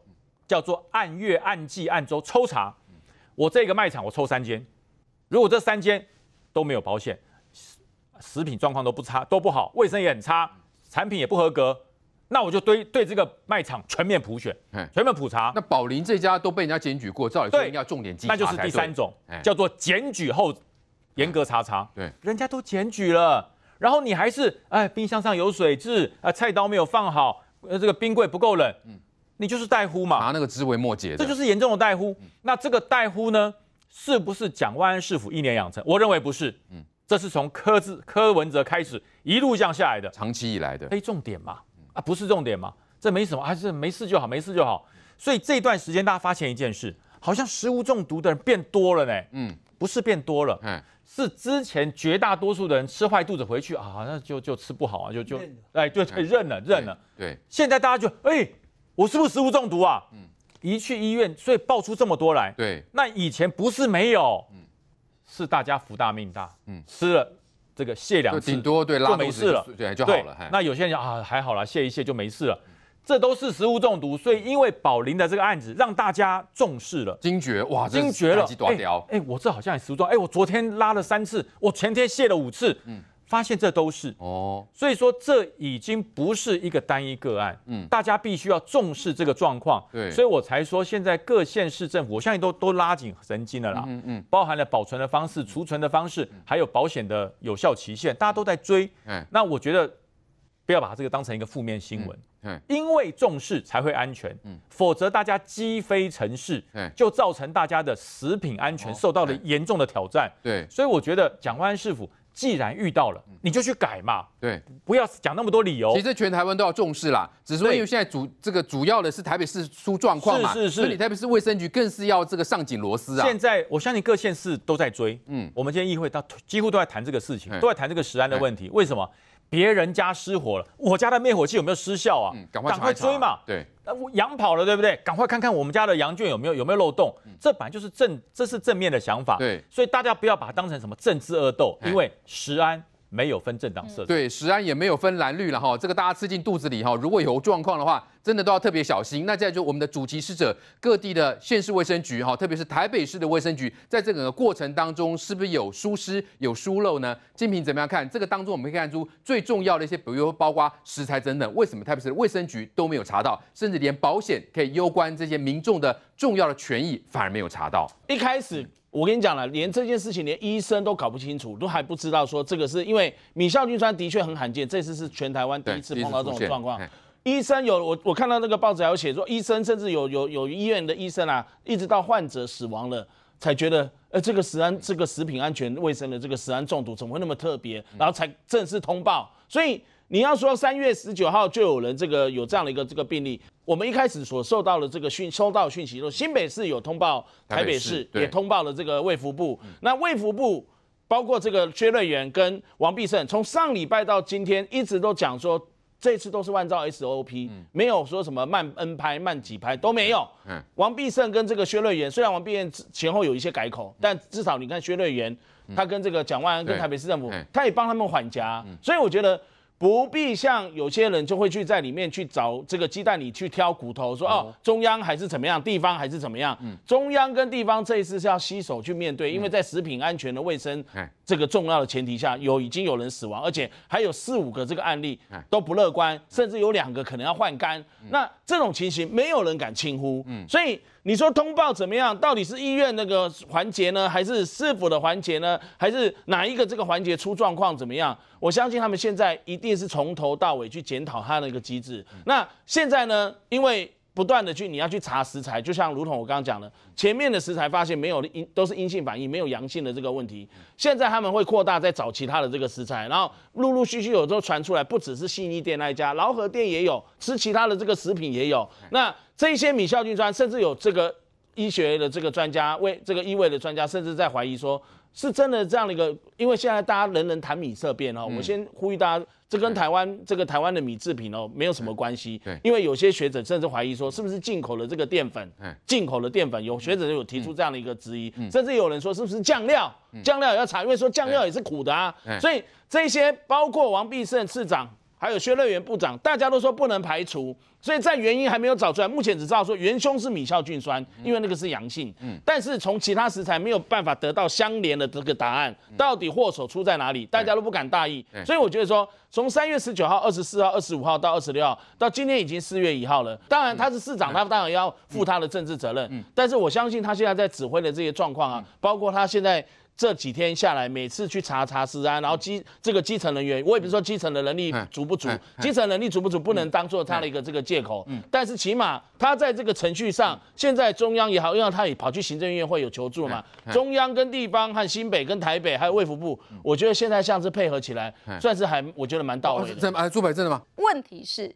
叫做按月、按季、按周抽查。我这个卖场我抽三间，如果这三间都没有保险，食品状况都不差都不好，卫生也很差，产品也不合格，那我就对对这个卖场全面普选，全面普查。那宝林这家都被人家检举过，照理说应该重点稽查。那就是第三种，叫做检举后严格查查。对，人家都检举了，然后你还是哎冰箱上有水渍，啊菜刀没有放好，呃这个冰柜不够冷。你就是大呼嘛，拿那个枝微末节，这就是严重的大呼。那这个大呼呢，是不是讲万安市福，一年养成？我认为不是，嗯，这是从柯字柯文哲开始一路降下来的，长期以来的非重点嘛，啊，不是重点嘛，这没什么，还是没事就好，没事就好。所以这段时间大家发现一件事，好像食物中毒的人变多了呢，嗯，不是变多了，嗯，是之前绝大多数的人吃坏肚子回去啊，那就就吃不好啊，就就哎，对就认了，认了，对，现在大家就哎。我是不是食物中毒啊？嗯，一去医院，所以爆出这么多来。对，那以前不是没有，是大家福大命大。嗯，吃了这个泻两次，顶多对拉就没事了，对就好了。那有些人啊，还好了，泻一泻就没事了，这都是食物中毒。所以因为宝林的这个案子，让大家重视了，惊觉哇，惊觉了。哎，我这好像也食物中毒。哎，我昨天拉了三次，我前天泻了五次。发现这都是哦，所以说这已经不是一个单一个案，嗯，大家必须要重视这个状况，对，所以我才说现在各县市政府我相信都都拉紧神经了啦，嗯嗯，包含了保存的方式、储存的方式，还有保险的有效期限，大家都在追，那我觉得不要把这个当成一个负面新闻，嗯，因为重视才会安全，嗯，否则大家鸡飞城市，嗯，就造成大家的食品安全受到了严重的挑战，对，所以我觉得蒋万安市府。既然遇到了，你就去改嘛。对，不要讲那么多理由。其实全台湾都要重视啦，只是因为现在主这个主要的是台北市出状况嘛，是是是，所以台北市卫生局更是要这个上紧螺丝啊。现在我相信各县市都在追，嗯，我们今天议会到几乎都在谈这个事情，都在谈这个食安的问题，为什么？别人家失火了，我家的灭火器有没有失效啊？赶快追嘛！对，那羊跑了，对不对？赶快看看我们家的羊圈有没有有没有漏洞。这本来就是正，这是正面的想法。对，所以大家不要把它当成什么政治恶斗，因为石安没有分政党色彩，对，石安也没有分蓝绿了哈。这个大家吃进肚子里哈，如果有状况的话。真的都要特别小心。那再就我们的主题使者各地的县市卫生局哈，特别是台北市的卫生局，在这个过程当中是不是有疏失有疏漏呢？金平怎么样看这个当中我们可以看出最重要的一些，比如包括食材等等，为什么台北市卫生局都没有查到，甚至连保险可以攸关这些民众的重要的权益反而没有查到？一开始我跟你讲了，连这件事情连医生都搞不清楚，都还不知道说这个是因为米酵菌酸的确很罕见，这次是全台湾第一次碰到这种状况。医生有我，我看到那个报纸还有写说，医生甚至有有有医院的医生啊，一直到患者死亡了，才觉得，呃，这个食安，这个食品安全卫生的这个食安中毒怎么会那么特别，然后才正式通报。所以你要说三月十九号就有人这个有这样的一个这个病例，我们一开始所受到的这个讯收到讯息说新北市有通报，台北市也通报了这个卫福部，那卫福部包括这个薛瑞元跟王必胜，从上礼拜到今天一直都讲说。这次都是按照 SOP，没有说什么慢 N 拍、慢几拍都没有。王必胜跟这个薛瑞元，虽然王必胜前后有一些改口，但至少你看薛瑞源，他跟这个蒋万安、跟台北市政府，他也帮他们缓夹，所以我觉得。不必像有些人就会去在里面去找这个鸡蛋里去挑骨头，说哦中央还是怎么样，地方还是怎么样。中央跟地方这一次是要携手去面对，因为在食品安全的卫生这个重要的前提下，有已经有人死亡，而且还有四五个这个案例都不乐观，甚至有两个可能要换肝。那这种情形没有人敢轻忽，所以。你说通报怎么样？到底是医院那个环节呢，还是师傅的环节呢，还是哪一个这个环节出状况怎么样？我相信他们现在一定是从头到尾去检讨他那个机制。那现在呢？因为。不断的去，你要去查食材，就像如同我刚刚讲的，前面的食材发现没有阴都是阴性反应，没有阳性的这个问题。现在他们会扩大再找其他的这个食材，然后陆陆续续有候传出来，不只是信义店那一家，劳合店也有，吃其他的这个食品也有。那这些米酵菌酸，甚至有这个医学的这个专家为这个异味的专家，甚至在怀疑说。是真的这样的一个，因为现在大家人人谈米色变哦，我先呼吁大家，这跟台湾这个台湾的米制品哦没有什么关系。对，因为有些学者甚至怀疑说，是不是进口的这个淀粉，进口的淀粉，有学者有提出这样的一个质疑，甚至有人说是不是酱料，酱料也要查，因为说酱料也是苦的啊。所以这些包括王必胜市长。还有薛乐园部长，大家都说不能排除，所以在原因还没有找出来。目前只知道说元凶是米酵菌酸，因为那个是阳性。嗯，但是从其他食材没有办法得到相连的这个答案，到底祸首出在哪里，大家都不敢大意。所以我觉得说，从三月十九号、二十四号、二十五号到二十六号，到今天已经四月一号了。当然他是市长，他当然要负他的政治责任。嗯，但是我相信他现在在指挥的这些状况啊，包括他现在。这几天下来，每次去查查治安，然后基这个基层人员，我也不说基层的能力足不足，基层能力足不足不能当做他的一个这个借口。嗯，但是起码他在这个程序上，现在中央也好，因为他也跑去行政院会有求助嘛，中央跟地方和新北跟台北还有卫福部，我觉得现在像是配合起来，算是还我觉得蛮到位的。在啊，朱百镇的吗？问题是。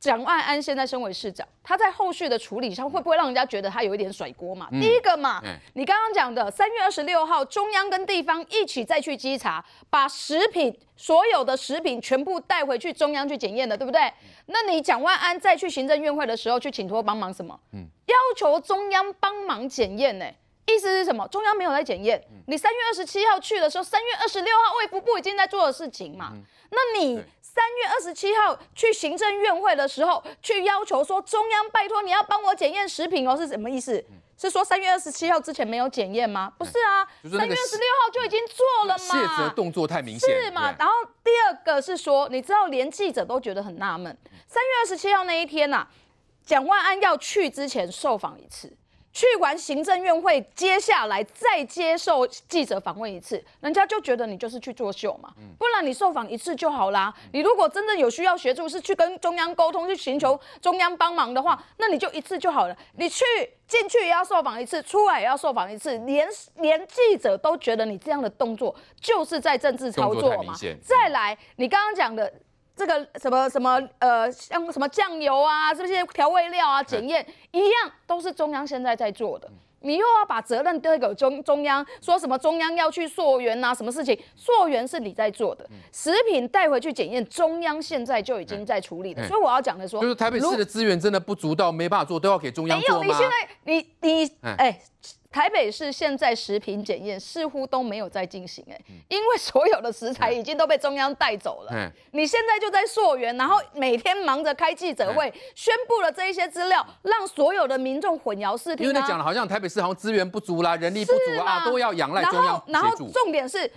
蒋万安现在身为市长，他在后续的处理上会不会让人家觉得他有一点甩锅嘛？第一个嘛，你刚刚讲的三月二十六号，中央跟地方一起再去稽查，把食品所有的食品全部带回去中央去检验的，对不对？那你蒋万安再去行政院会的时候，去请托帮忙什么？嗯，要求中央帮忙检验呢？意思是什么？中央没有在检验你三月二十七号去的时候，三月二十六号卫福部已经在做的事情嘛？那你三月二十七号去行政院会的时候，去要求说中央拜托你要帮我检验食品哦，是什么意思？是说三月二十七号之前没有检验吗？不是啊，三月二十六号就已经做了嘛？动作太明显是嘛？然后第二个是说，你知道连记者都觉得很纳闷，三月二十七号那一天呐，蒋万安要去之前受访一次。去完行政院会，接下来再接受记者访问一次，人家就觉得你就是去作秀嘛。不然你受访一次就好啦。你如果真的有需要协助，是去跟中央沟通，去寻求中央帮忙的话，那你就一次就好了。你去进去也要受访一次，出来也要受访一次，连连记者都觉得你这样的动作就是在政治操作嘛。再来，你刚刚讲的。这个什么什么呃，像什么酱油啊这些调味料啊，检验一样都是中央现在在做的，你又要把责任丢给中中央，说什么中央要去溯源呐？什么事情溯源是你在做的，食品带回去检验，中央现在就已经在处理了。所以我要讲的说，就是台北市的资源真的不足到没办法做，都要给中央做吗？没有，你现在你你哎。台北市现在食品检验似乎都没有在进行，哎，因为所有的食材已经都被中央带走了。嗯，你现在就在溯源，然后每天忙着开记者会，宣布了这一些资料，让所有的民众混淆视听。因为他讲了，好像台北市好像资源不足啦，人力不足啦，都要仰赖中央然后，然后重点是。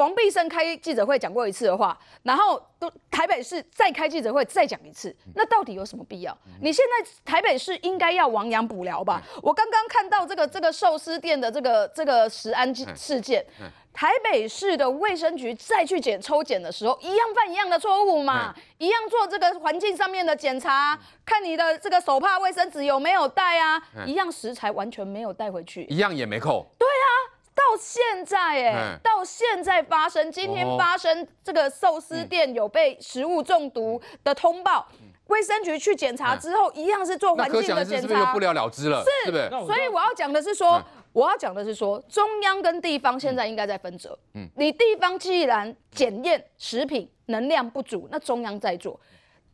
黄必生开记者会讲过一次的话，然后都台北市再开记者会再讲一次，那到底有什么必要？你现在台北市应该要亡羊补牢吧？我刚刚看到这个这个寿司店的这个这个食安事件，台北市的卫生局再去检抽检的时候，一样犯一样的错误嘛？一样做这个环境上面的检查，看你的这个手帕、卫生纸有没有带啊？一样食材完全没有带回去，一样也没扣。对啊。到现在哎，到现在发生，今天发生这个寿司店有被食物中毒的通报，卫生局去检查之后，一样是做环境的检查，是不是不了了之了？是，不是？所以我要讲的是说，我要讲的是说，中央跟地方现在应该在分责。嗯，你地方既然检验食品能量不足，那中央在做。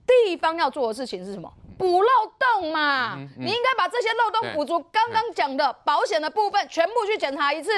地方要做的事情是什么？补漏洞嘛！你应该把这些漏洞补足。刚刚讲的保险的部分，全部去检查一次。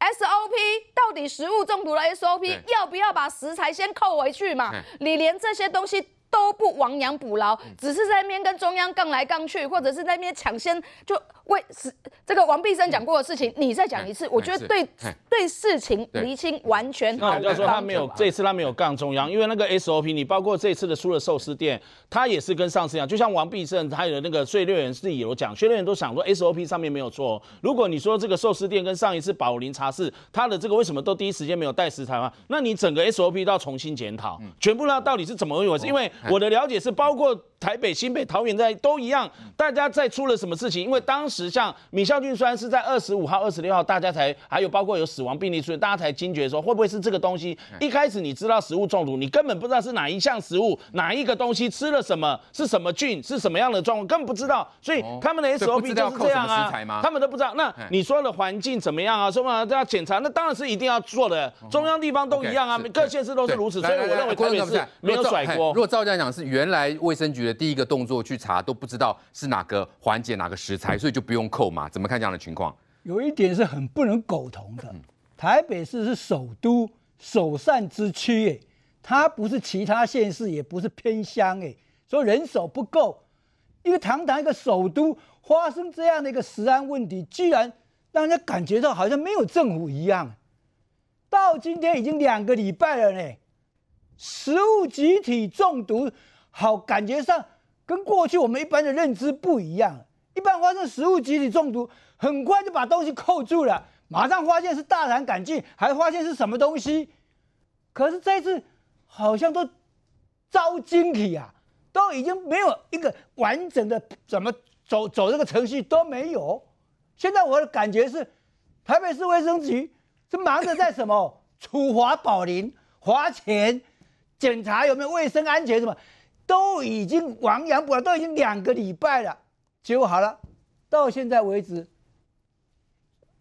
SOP 到底食物中毒的 SOP 要不要把食材先扣回去嘛？你连这些东西。都不亡羊补牢，只是在那边跟中央杠来杠去，或者是在那边抢先就为是这个王必胜讲过的事情，你再讲一次，我觉得对对事情厘清完全好。那我就说他没有，这一次他没有杠中央，因为那个 S O P 你包括这一次的出了寿司店，他也是跟上次一样，就像王必胜他的那个训人员是有讲，训六人都想说 S O P 上面没有错。如果你说这个寿司店跟上一次宝林茶室，他的这个为什么都第一时间没有带食材嘛？那你整个 S O P 都要重新检讨，全部呢到底是怎么一回事，因为。我的了解是，包括台北、新北、桃园在都一样，大家在出了什么事情？因为当时像米孝俊虽然是在二十五号、二十六号，大家才还有包括有死亡病例出现，大家才惊觉说会不会是这个东西。一开始你知道食物中毒，你根本不知道是哪一项食物、哪一个东西吃了什么，是什么菌，是什么样的状况，根本不知道。所以他们的 SOP 就是这样啊，他们都不知道。那你说的环境怎么样啊？说嘛，都要检查，那当然是一定要做的。中央地方都一样啊，各县市都是如此。所以我认为他们是没有甩锅。这讲是原来卫生局的第一个动作去查都不知道是哪个环节哪个食材，所以就不用扣嘛？怎么看这样的情况？有一点是很不能苟同的。台北市是首都首善之区，哎，它不是其他县市，也不是偏乡，哎，以人手不够，一个堂堂一个首都发生这样的一个食安问题，居然让人家感觉到好像没有政府一样。到今天已经两个礼拜了呢。食物集体中毒，好，感觉上跟过去我们一般的认知不一样。一般发生食物集体中毒，很快就把东西扣住了，马上发现是大肠杆菌，还发现是什么东西。可是这次，好像都遭晶体啊，都已经没有一个完整的，怎么走走这个程序都没有。现在我的感觉是，台北市卫生局是忙着在什么？处罚宝林花钱。检查有没有卫生安全什么，都已经亡羊补牢，都已经两个礼拜了，结果好了。到现在为止，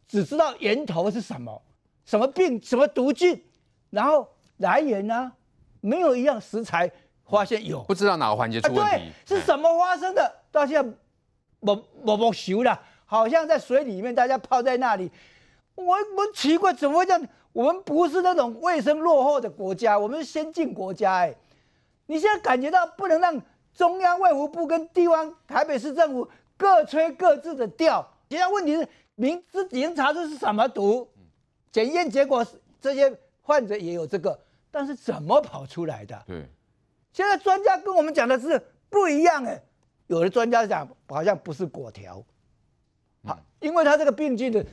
只知道源头是什么，什么病，什么毒菌，然后来源呢？没有一样食材发现有，不知道哪个环节出问题，是什么发生的？到现在，某某某熟了，好像在水里面，大家泡在那里，我我奇怪，怎么会这样？我们不是那种卫生落后的国家，我们是先进国家哎。你现在感觉到不能让中央卫生部跟地方台北市政府各吹各自的调，现在问题是明自己人查出是什么毒，检验结果是这些患者也有这个，但是怎么跑出来的？对。现在专家跟我们讲的是不一样哎，有的专家讲好像不是果条，好，因为他这个病菌的。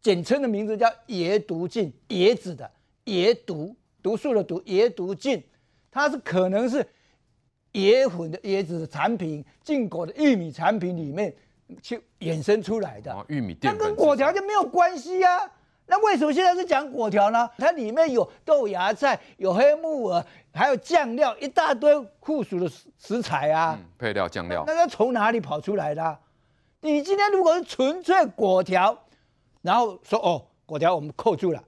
简称的名字叫椰毒菌，椰子的椰毒，毒素的毒，椰毒菌，它是可能是椰粉的椰子的产品、进口的玉米产品里面去衍生出来的。玉米，那跟果条就没有关系呀？那为什么现在是讲果条呢？它里面有豆芽菜、有黑木耳，还有酱料，一大堆酷暑的食材啊，配料酱料。那它从哪里跑出来的？你今天如果是纯粹果条。然后说哦，果条我们扣住了，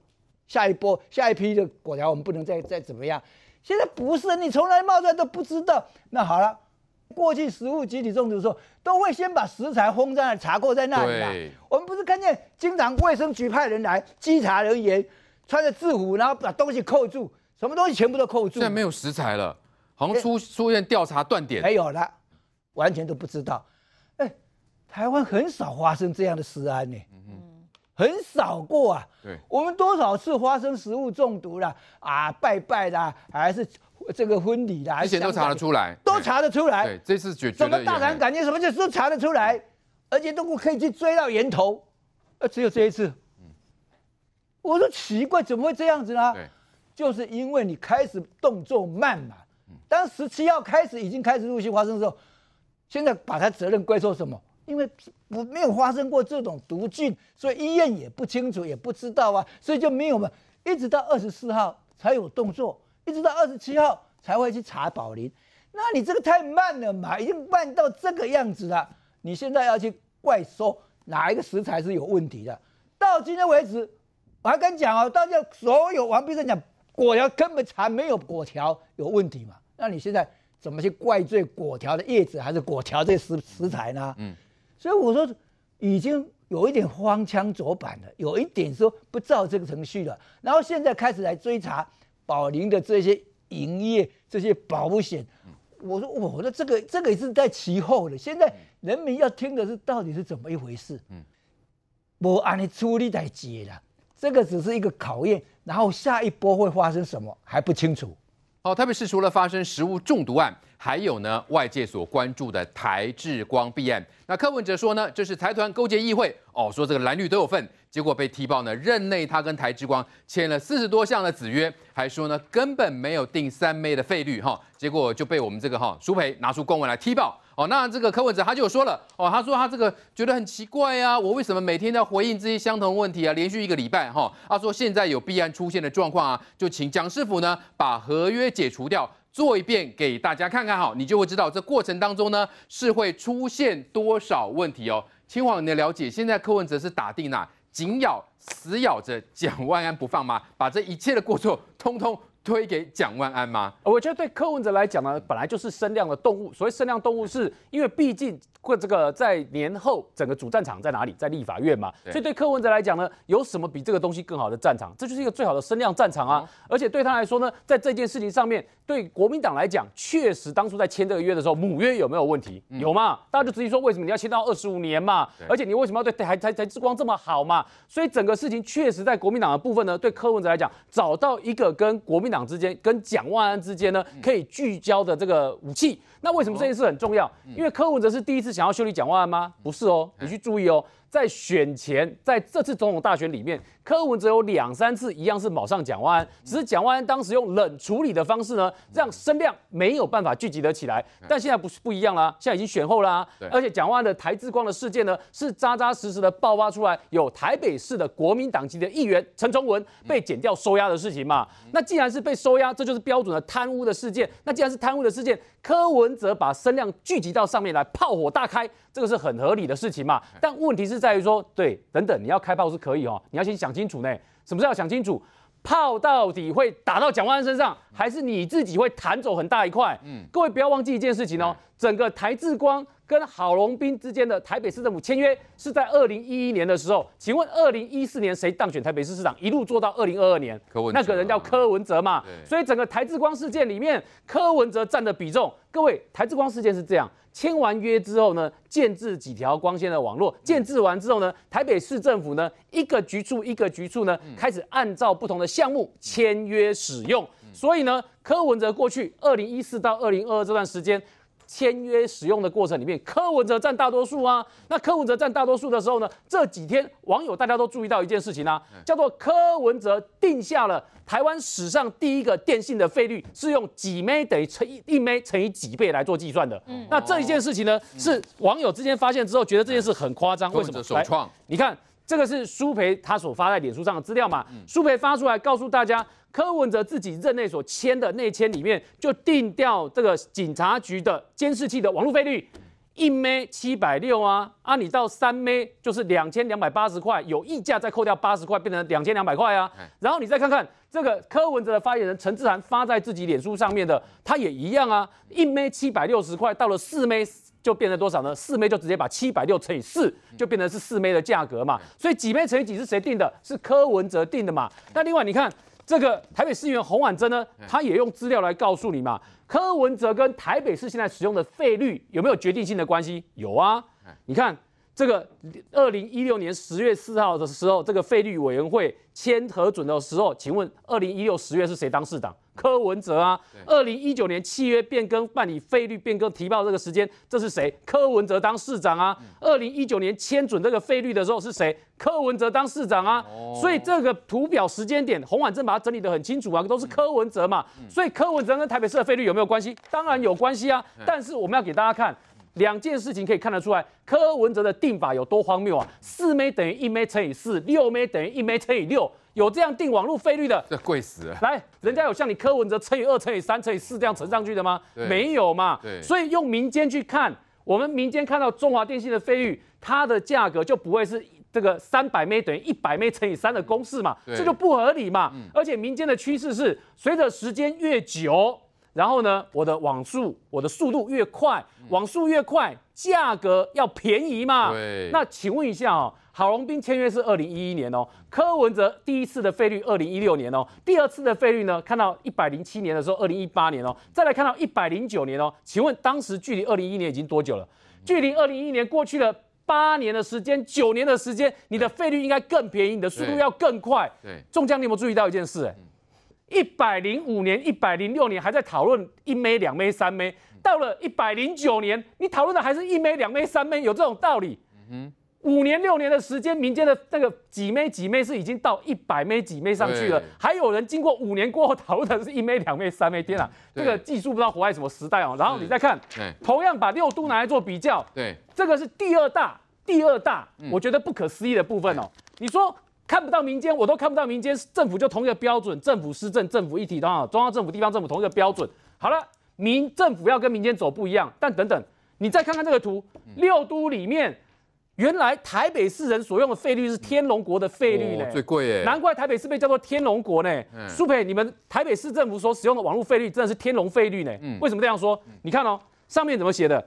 下一波下一批的果条我们不能再再怎么样。现在不是你从来冒出来都不知道。那好了，过去食物集体中毒的时候，都会先把食材放在查扣在那里嘛。我们不是看见经常卫生局派人来稽查人员，穿着制服，然后把东西扣住，什么东西全部都扣住。现在没有食材了，好像出出现调查断点没有了，完全都不知道。哎，台湾很少发生这样的食安呢。很少过啊，我们多少次发生食物中毒了啊，拜拜啦，还是这个婚礼啦，而且都查得出来，都查得出来。对，这次绝。什么大肠杆菌，什么就都查得出来，而且都可以去追到源头。呃，只有这一次。嗯。我说奇怪，怎么会这样子呢？对，就是因为你开始动作慢嘛。嗯。当十七号开始已经开始入侵发生的时候，现在把他责任归错什么？因为我没有发生过这种毒菌，所以医院也不清楚，也不知道啊，所以就没有嘛。一直到二十四号才有动作，一直到二十七号才会去查宝林。那你这个太慢了嘛，已经慢到这个样子了。你现在要去怪说哪一个食材是有问题的？到今天为止，我还跟你讲哦，大家所有王医生讲果条根本查没有果条有问题嘛。那你现在怎么去怪罪果条的叶子，还是果条这食食材呢？嗯。所以我说，已经有一点荒腔走板了，有一点说不照这个程序了。然后现在开始来追查宝林的这些营业、这些保险。我说我的这个这个也是在其后的。现在人民要听的是到底是怎么一回事？嗯，我按你出力在解了，这个只是一个考验，然后下一波会发生什么还不清楚。好，特别是除了发生食物中毒案，还有呢外界所关注的台智光弊案。那柯文哲说呢，这是财团勾结议会，哦，说这个蓝绿都有份，结果被踢爆呢，任内他跟台智光签了四十多项的子约，还说呢根本没有定三妹的费率哈，结果就被我们这个哈苏培拿出公文来踢爆。哦，那这个柯文哲他就说了，哦，他说他这个觉得很奇怪啊，我为什么每天要回应这些相同问题啊？连续一个礼拜哈，他说现在有必然出现的状况啊，就请蒋师傅呢把合约解除掉，做一遍给大家看看，哈，你就会知道这过程当中呢是会出现多少问题哦。清华，你的了解，现在柯文哲是打定了紧咬死咬着蒋万安不放吗？把这一切的过错通通。推给蒋万安吗？我觉得对柯文哲来讲呢，本来就是声量的动物。所谓声量动物，是因为毕竟过这个在年后整个主战场在哪里，在立法院嘛。所以对柯文哲来讲呢，有什么比这个东西更好的战场？这就是一个最好的声量战场啊！而且对他来说呢，在这件事情上面对国民党来讲，确实当初在签这个约的时候，母约有没有问题？有嘛？大家就直接说，为什么你要签到二十五年嘛？而且你为什么要对台台台之光这么好嘛？所以整个事情确实在国民党的部分呢，对柯文哲来讲，找到一个跟国民。党之间跟蒋万安之间呢，可以聚焦的这个武器。那为什么这件事很重要？因为柯文哲是第一次想要修理蒋万安吗？不是哦，你去注意哦，在选前，在这次总统大选里面，柯文哲有两三次一样是卯上蒋万安，只是蒋万安当时用冷处理的方式呢，让声量没有办法聚集得起来。但现在不是不一样啦，现在已经选后啦，而且蒋万安的台之光的事件呢，是扎扎实实的爆发出来，有台北市的国民党籍的议员陈崇文被剪掉收押的事情嘛？那既然是被收押，这就是标准的贪污的事件。那既然是贪污的事件，柯文。则把声量聚集到上面来，炮火大开，这个是很合理的事情嘛。但问题是在于说，对，等等，你要开炮是可以哦，你要先想清楚呢。什么是要想清楚？炮到底会打到蒋万安身上，还是你自己会弹走很大一块？嗯，各位不要忘记一件事情哦，整个台智光。跟郝龙斌之间的台北市政府签约是在二零一一年的时候，请问二零一四年谁当选台北市市长，一路做到二零二二年？那个人叫柯文哲嘛。所以整个台积光事件里面，柯文哲占的比重。各位，台积光事件是这样：签完约之后呢，建制几条光纤的网络；建制完之后呢，台北市政府呢，一个局处一个局处呢，开始按照不同的项目签约使用。所以呢，柯文哲过去二零一四到二零二二这段时间。签约使用的过程里面，柯文哲占大多数啊。那柯文哲占大多数的时候呢，这几天网友大家都注意到一件事情啊，叫做柯文哲定下了台湾史上第一个电信的费率，是用几枚等于乘以一枚乘以几倍来做计算的。那这一件事情呢，是网友之间发现之后，觉得这件事很夸张，为什么？首创。你看。这个是苏培他所发在脸书上的资料嘛？苏培发出来告诉大家，柯文哲自己任内所签的内签里面，就定掉这个警察局的监视器的网络费率，一枚七百六啊，啊你到三枚就是两千两百八十块，有溢价再扣掉八十块，变成两千两百块啊。然后你再看看这个柯文哲的发言人陈志涵发在自己脸书上面的，他也一样啊，一枚七百六十块到了四枚就变成多少呢？四枚就直接把七百六乘以四，就变成是四枚的价格嘛。所以几枚乘以几是谁定的？是柯文哲定的嘛。那另外你看这个台北市议员洪婉珍呢，他也用资料来告诉你嘛。柯文哲跟台北市现在使用的费率有没有决定性的关系？有啊。你看这个二零一六年十月四号的时候，这个费率委员会签核准的时候，请问二零一六十月是谁当市长？柯文哲啊，二零一九年契约变更办理费率变更提报这个时间，这是谁？柯文哲当市长啊。二零一九年签准这个费率的时候是谁？柯文哲当市长啊。所以这个图表时间点，洪婉正把它整理的很清楚啊，都是柯文哲嘛。所以柯文哲跟台北市的费率有没有关系？当然有关系啊。但是我们要给大家看两件事情，可以看得出来柯文哲的定法有多荒谬啊。四枚等于一枚乘以四，六枚等于一枚乘以六。有这样定网络费率的，这贵死！了。来，人家有像你柯文哲乘以二、乘以三、乘以四这样乘上去的吗？没有嘛。所以用民间去看，我们民间看到中华电信的费率，它的价格就不会是这个三百 m b 等于一百 m b 乘以三的公式嘛？这就不合理嘛。而且民间的趋势是，随着时间越久，然后呢，我的网速、我的速度越快，网速越快，价格要便宜嘛。那请问一下哦。郝荣斌签约是二零一一年哦，柯文哲第一次的费率二零一六年哦，第二次的费率呢？看到一百零七年的时候，二零一八年哦，再来看到一百零九年哦，请问当时距离二零一一年已经多久了？距离二零一一年过去了八年的时间，九年的时间，你的费率应该更便宜，你的速度要更快。对，中将，你有没有注意到一件事？一百零五年、一百零六年还在讨论一枚、两枚、三枚，到了一百零九年，你讨论的还是一枚、两枚、三枚，有这种道理？嗯哼。五年六年的时间，民间的那个几枚几枚是已经到一百枚几枚上去了，还有人经过五年过后讨论的是一枚两枚三枚，天啊，这个技术不知道活在什么时代哦。然后你再看，同样把六都拿来做比较，对，这个是第二大第二大，我觉得不可思议的部分哦。你说看不到民间，我都看不到民间，政府就同一个标准，政府施政，政府一体的，中央政府、地方政府同一个标准。好了，民政府要跟民间走不一样，但等等，你再看看这个图，六都里面。原来台北市人所用的费率是天龙国的费率呢，最贵耶！难怪台北市被叫做天龙国呢。苏培，你们台北市政府所使用的网络费率真的是天龙费率呢？为什么这样说？你看哦，上面怎么写的？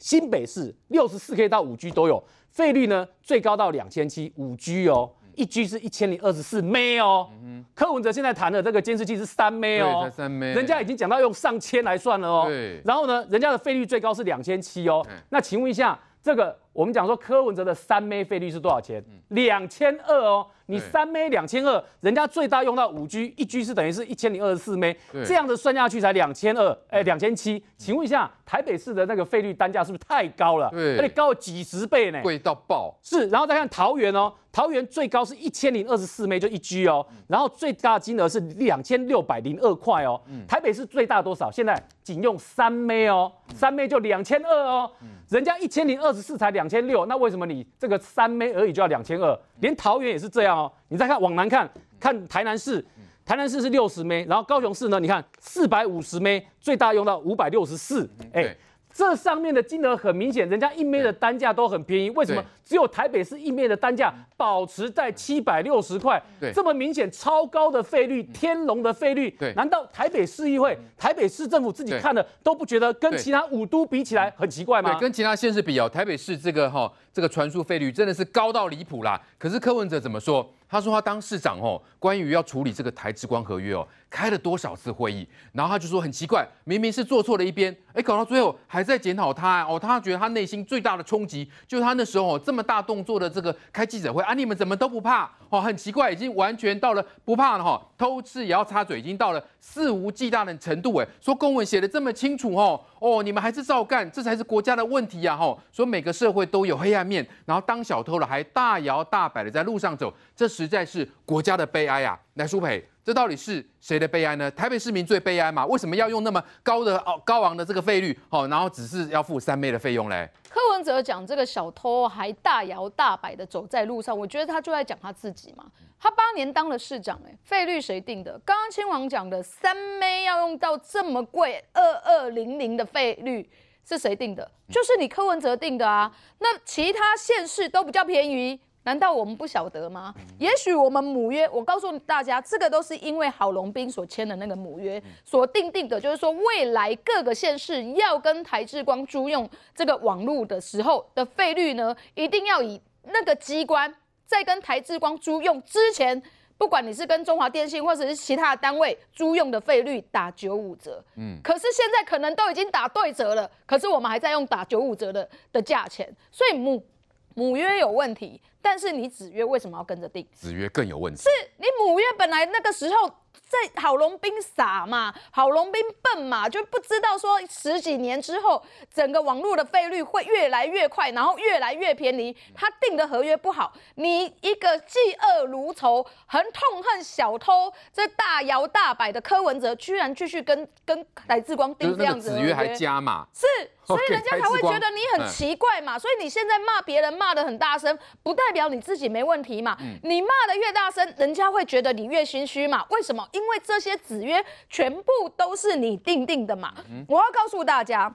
新北市六十四 K 到五 G 都有费率呢，最高到两千七，五 G 哦，一 G 是一千零二十四美哦。柯文哲现在谈的这个监视器是三 m 哦，才三美，人家已经讲到用上千来算了哦。然后呢，人家的费率最高是两千七哦。那请问一下这个。我们讲说柯文哲的三枚费率是多少钱？两千二哦，你三枚两千二，人家最大用到五 G，一 G 是等于是一千零二十四枚，这样子算下去才两千二，哎两千七，请问一下台北市的那个费率单价是不是太高了？对，而且高了几十倍呢，贵到爆。是，然后再看桃园哦，桃园最高是一千零二十四枚，就一 G 哦，然后最大金额是两千六百零二块哦。台北市最大多少？现在仅用三枚哦，三枚就两千二哦，人家一千零二十四才两。千六，那为什么你这个三枚而已就要两千二？连桃园也是这样哦。你再看往南看，看台南市，台南市是六十枚，然后高雄市呢？你看四百五十枚，最大用到五百六十四。哎。这上面的金额很明显，人家一面的单价都很便宜，为什么只有台北市一面的单价保持在七百六十块？这么明显超高的费率，天龙的费率，难道台北市议会、台北市政府自己看了都不觉得跟其他五都比起来很奇怪吗？对，跟其他县市比哦，台北市这个哈。这个传输费率真的是高到离谱啦！可是柯文哲怎么说？他说他当市长哦，关于要处理这个台之光合约哦，开了多少次会议？然后他就说很奇怪，明明是做错了一边，哎，搞到最后还在检讨他哦。他觉得他内心最大的冲击，就他那时候这么大动作的这个开记者会啊，你们怎么都不怕？哦，很奇怪，已经完全到了不怕了哈，偷吃也要插嘴，已经到了肆无忌惮的程度哎。说公文写的这么清楚哦，哦，你们还是照干，这才是国家的问题呀哈。说每个社会都有黑暗。面，然后当小偷了，还大摇大摆的在路上走，这实在是国家的悲哀啊！来，淑培，这到底是谁的悲哀呢？台北市民最悲哀嘛？为什么要用那么高的哦高昂的这个费率好，然后只是要付三妹的费用嘞？柯文哲讲这个小偷还大摇大摆的走在路上，我觉得他就在讲他自己嘛。他八年当了市长，哎，费率谁定的？刚刚亲王讲的三妹要用到这么贵二二零零的费率。是谁定的？就是你柯文哲定的啊。那其他县市都比较便宜，难道我们不晓得吗？也许我们母约，我告诉大家，这个都是因为郝龙斌所签的那个母约所定定的，就是说未来各个县市要跟台智光租用这个网络的时候的费率呢，一定要以那个机关在跟台智光租用之前。不管你是跟中华电信或者是其他的单位租用的费率打九五折，嗯，可是现在可能都已经打对折了，可是我们还在用打九五折的的价钱，所以母母约有问题，但是你子约为什么要跟着定？子约更有问题，是你母约本来那个时候。这郝龙斌傻嘛？郝龙斌笨嘛？就不知道说十几年之后，整个网络的费率会越来越快，然后越来越便宜。他定的合约不好，你一个嫉恶如仇、很痛恨小偷、这大摇大摆的柯文哲，居然继续跟跟戴志光盯这样子子约，还加码。是，所以人家才会觉得你很奇怪嘛。所以你现在骂别人骂的很大声，不代表你自己没问题嘛。你骂的越大声，人家会觉得你越心虚嘛。为什么？因为这些子约全部都是你定定的嘛，我要告诉大家，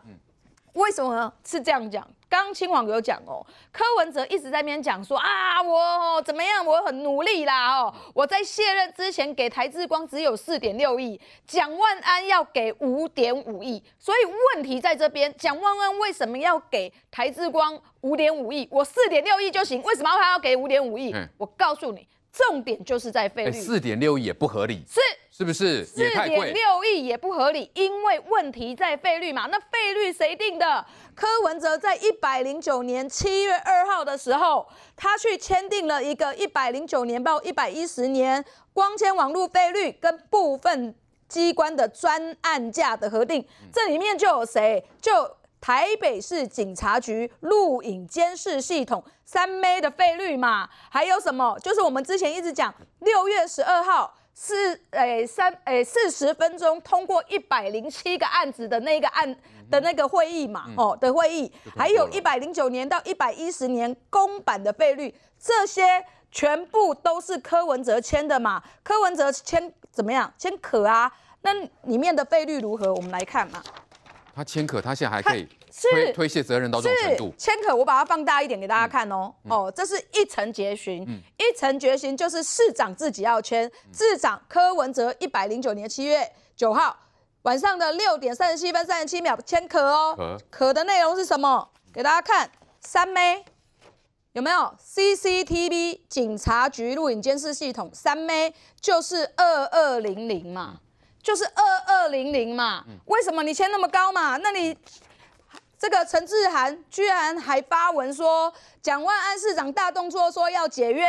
为什么呢？是这样讲，刚清青网有讲哦，柯文哲一直在那边讲说啊，我怎么样，我很努力啦哦，我在卸任之前给台资光只有四点六亿，蒋万安要给五点五亿，所以问题在这边，蒋万安为什么要给台资光五点五亿？我四点六亿就行，为什么他要给五点五亿？我告诉你。重点就是在费率，四点六亿也不合理，是是不是？四点六亿也不合理，因为问题在费率嘛。那费率谁定的？柯文哲在一百零九年七月二号的时候，他去签订了一个一百零九年到一百一十年光纤网络费率跟部分机关的专案价的核定，这里面就有谁就。台北市警察局录影监视系统三倍的费率嘛，还有什么？就是我们之前一直讲六月十二号四诶三诶四十分钟通过一百零七个案子的那个案的那个会议嘛，哦的会议，还有一百零九年到一百一十年公版的费率，这些全部都是柯文哲签的嘛？柯文哲签怎么样？签可啊？那里面的费率如何？我们来看嘛。他谦可，他现在还可以推推卸责任到这种程度。谦可，我把它放大一点给大家看哦。哦，这是一层结巡，一层结巡就是市长自己要签。市长柯文哲，一百零九年七月九号晚上的六点三十七分三十七秒，谦可哦。可的内容是什么？给大家看，三咩有没有？CCTV 警察局录影监视系统，三咩就是二二零零嘛。就是二二零零嘛，为什么你签那么高嘛？那你这个陈志涵居然还发文说蒋万安市长大动作说要解约，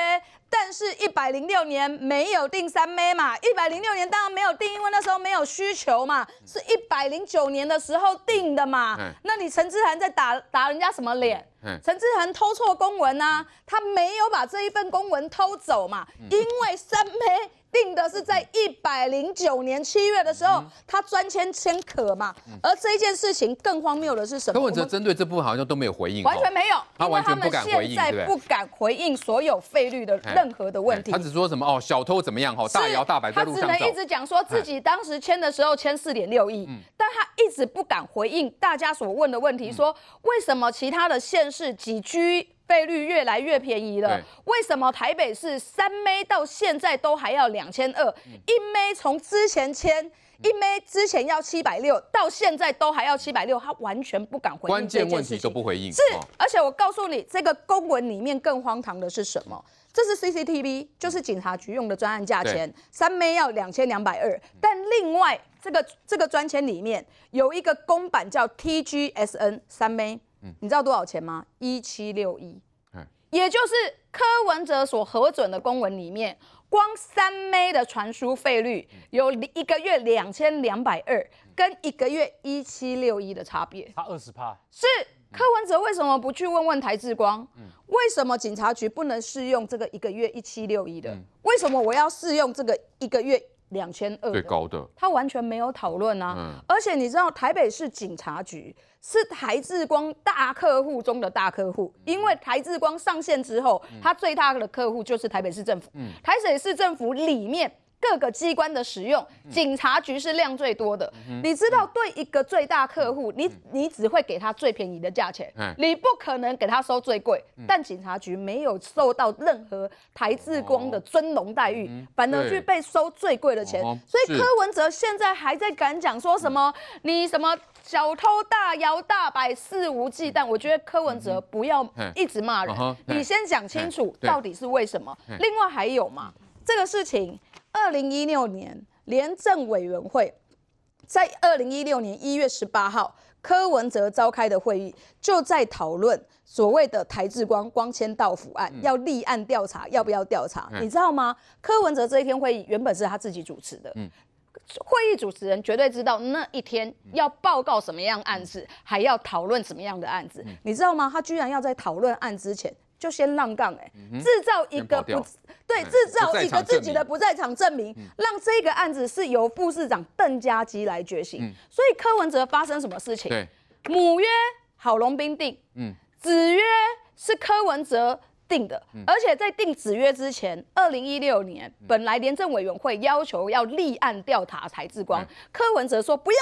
但是一百零六年没有订三 M 嘛？一百零六年当然没有订，因为那时候没有需求嘛，是一百零九年的时候订的嘛。那你陈志涵在打打人家什么脸？陈志涵偷错公文啊，他没有把这一份公文偷走嘛，因为三 M。定的是在一百零九年七月的时候，他专签签可嘛？而这件事情更荒谬的是什么？柯文哲针对这部分好像都没有回应，完全没有，他完全不敢回应，对不敢回应所有费率的任何的问题。他只说什么哦，小偷怎么样？哈，大摇大摆路。他只能一直讲说自己当时签的时候签四点六亿，但他一直不敢回应大家所问的问题，说为什么其他的县市几居？费率越来越便宜了，为什么台北市三枚到现在都还要两千二？一枚从之前签一枚之前要七百六，到现在都还要七百六，他完全不敢回应。关键问题都不回应。是，而且我告诉你，这个公文里面更荒唐的是什么？这是 CCTV，就是警察局用的专案价钱，三枚要两千两百二。但另外这个这个专签里面有一个公版叫 TGSN 三枚。你知道多少钱吗？一七六一，嗯，也就是柯文哲所核准的公文里面，光三 A 的传输费率有一个月两千两百二，跟一个月一七六一的差别，差二十帕。是柯文哲为什么不去问问台智光？为什么警察局不能适用这个一个月一七六一的？为什么我要适用这个一个月？两千二最高的，他完全没有讨论呐。而且你知道，台北市警察局是台智光大客户中的大客户，因为台智光上线之后，他最大的客户就是台北市政府。台北市政府里面。各个机关的使用，警察局是量最多的。你知道，对一个最大客户，你你只会给他最便宜的价钱，你不可能给他收最贵。但警察局没有受到任何台志光的尊荣待遇，反而去被收最贵的钱。所以柯文哲现在还在敢讲说什么？你什么小偷大摇大摆、肆无忌惮？我觉得柯文哲不要一直骂人，你先讲清楚到底是为什么。另外还有嘛，这个事情。二零一六年，廉政委员会在二零一六年一月十八号，柯文哲召开的会议，就在讨论所谓的台志光光纤到府案，要立案调查，要不要调查？你知道吗？柯文哲这一天会议原本是他自己主持的，嗯，会议主持人绝对知道那一天要报告什么样案子，还要讨论什么样的案子，你知道吗？他居然要在讨论案之前。就先浪杠哎，制造一个不，对，制造一个自己的不在场证明，让这个案子是由副市长邓家吉来决行。所以柯文哲发生什么事情？对，母曰郝龙斌定，嗯，子曰是柯文哲。定的，而且在定子约之前，二零一六年本来廉政委员会要求要立案调查才志光，柯文哲说不用，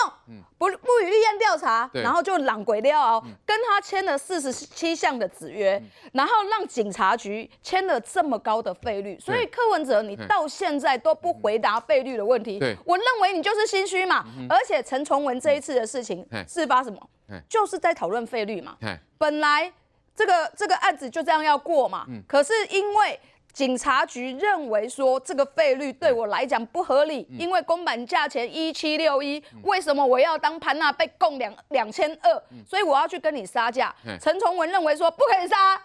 不不予立案调查，然后就朗鬼貂跟他签了四十七项的子约，然后让警察局签了这么高的费率，所以柯文哲你到现在都不回答费率的问题，我认为你就是心虚嘛。而且陈崇文这一次的事情事发什么，就是在讨论费率嘛，本来。这个这个案子就这样要过嘛？可是因为警察局认为说这个费率对我来讲不合理，因为公版价钱一七六一，为什么我要当潘娜被供两两千二？所以我要去跟你杀价。陈崇文认为说不可以杀，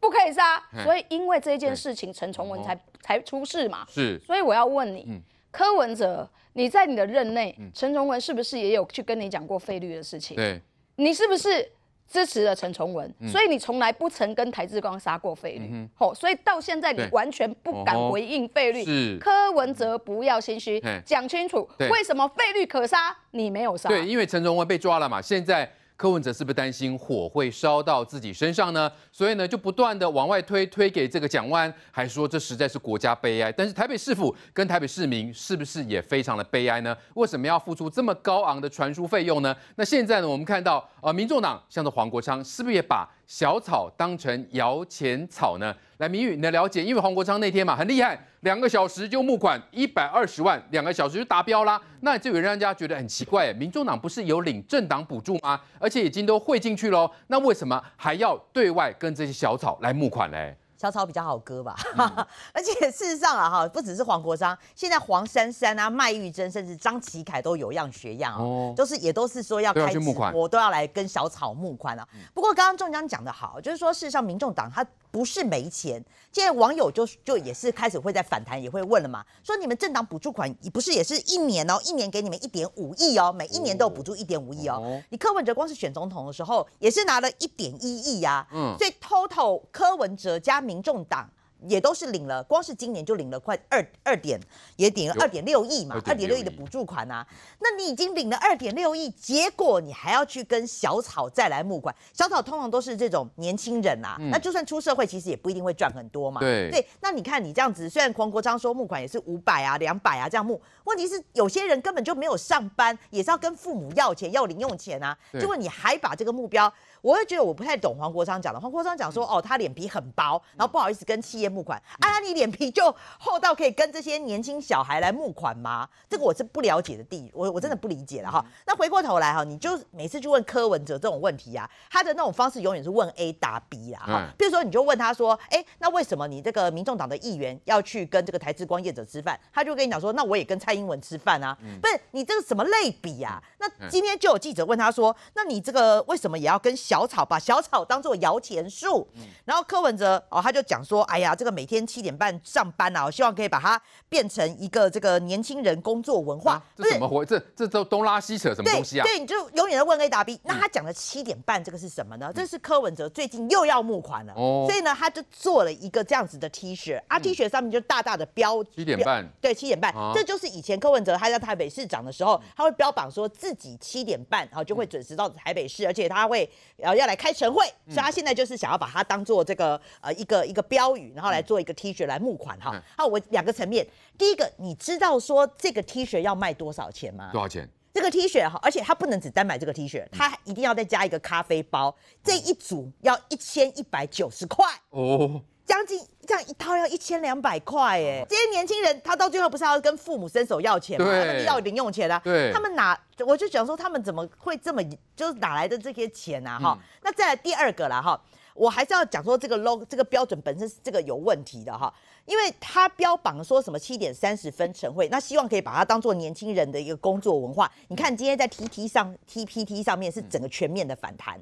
不可以杀，所以因为这件事情，陈崇文才才出事嘛。是，所以我要问你，柯文哲，你在你的任内，陈崇文是不是也有去跟你讲过费率的事情？对，你是不是？支持了陈崇文，所以你从来不曾跟台志光杀过费率，吼，所以到现在你完全不敢回应费率。柯文哲不要心虚，讲清楚为什么费率可杀你没有杀？对，因为陈崇文被抓了嘛，现在。柯文哲是不是担心火会烧到自己身上呢？所以呢，就不断的往外推，推给这个蒋万，还说这实在是国家悲哀。但是台北市府跟台北市民是不是也非常的悲哀呢？为什么要付出这么高昂的传输费用呢？那现在呢，我们看到呃，民众党像着黄国昌，是不是也把小草当成摇钱草呢？来，明宇，你的了解，因为黄国昌那天嘛，很厉害。两个小时就募款一百二十万，两个小时就达标啦。那这让人家觉得很奇怪，民众党不是有领政党补助吗？而且已经都汇进去喽，那为什么还要对外跟这些小草来募款呢？小草比较好割吧，而且事实上啊，哈，不只是黄国昌，现在黄珊珊啊、麦玉珍，甚至张齐凯都有样学样，就是也都是说要开始募款，我都要来跟小草募款啊。不过刚刚中江讲得好，就是说事实上民众党他。不是没钱，现在网友就就也是开始会在反弹，也会问了嘛，说你们政党补助款不是也是一年哦，一年给你们一点五亿哦，每一年都有补助一点五亿哦，你柯文哲光是选总统的时候也是拿了一点一亿呀，嗯，所以 total 柯文哲加民众党。也都是领了，光是今年就领了快二二点，也了二点六亿嘛，二点六亿的补助款啊。那你已经领了二点六亿，结果你还要去跟小草再来募款。小草通常都是这种年轻人啊，那就算出社会，其实也不一定会赚很多嘛。对对，那你看你这样子，虽然黄国昌说募款也是五百啊、两百啊这样募，问题是有些人根本就没有上班，也是要跟父母要钱、要零用钱啊。结果你还把这个目标。我会觉得我不太懂黄国昌讲的。黄国昌讲说，哦，他脸皮很薄，然后不好意思跟企业募款。啊，你脸皮就厚到可以跟这些年轻小孩来募款吗？这个我是不了解的地，我我真的不理解了哈。那回过头来哈，你就每次去问柯文哲这种问题啊，他的那种方式永远是问 A 答 B 啊。哈，比如说你就问他说，哎，那为什么你这个民众党的议员要去跟这个台之光业者吃饭？他就跟你讲说，那我也跟蔡英文吃饭啊。不是你这个什么类比呀？那今天就有记者问他说，那你这个为什么也要跟小小草把小草当做摇钱树，然后柯文哲哦，他就讲说，哎呀，这个每天七点半上班啊，我希望可以把它变成一个这个年轻人工作文化。这怎么回？这这都东拉西扯什么东西啊？对，你就永远在问 A 答 B。那他讲的七点半这个是什么呢？这是柯文哲最近又要募款了，所以呢，他就做了一个这样子的 T 恤啊，T 恤上面就大大的标七点半，对，七点半。这就是以前柯文哲他在台北市长的时候，他会标榜说自己七点半然后就会准时到台北市，而且他会。然后要来开晨会，所以他现在就是想要把它当做这个呃一个一个标语，然后来做一个 T 恤来募款哈。好，我两个层面，第一个你知道说这个 T 恤要卖多少钱吗？多少钱？这个 T 恤哈，而且它不能只单买这个 T 恤，它一定要再加一个咖啡包，这一组要一千一百九十块哦。将近这样一套要一千两百块哎，这些年轻人他到最后不是要跟父母伸手要钱吗？要零用钱啊，他们哪我就想说他们怎么会这么，就是哪来的这些钱啊？哈，那再来第二个啦哈。我还是要讲说这个 l o o 这个标准本身是这个有问题的哈，因为他标榜说什么七点三十分晨会，那希望可以把它当做年轻人的一个工作文化。你看今天在 T T 上 T P T 上面是整个全面的反弹。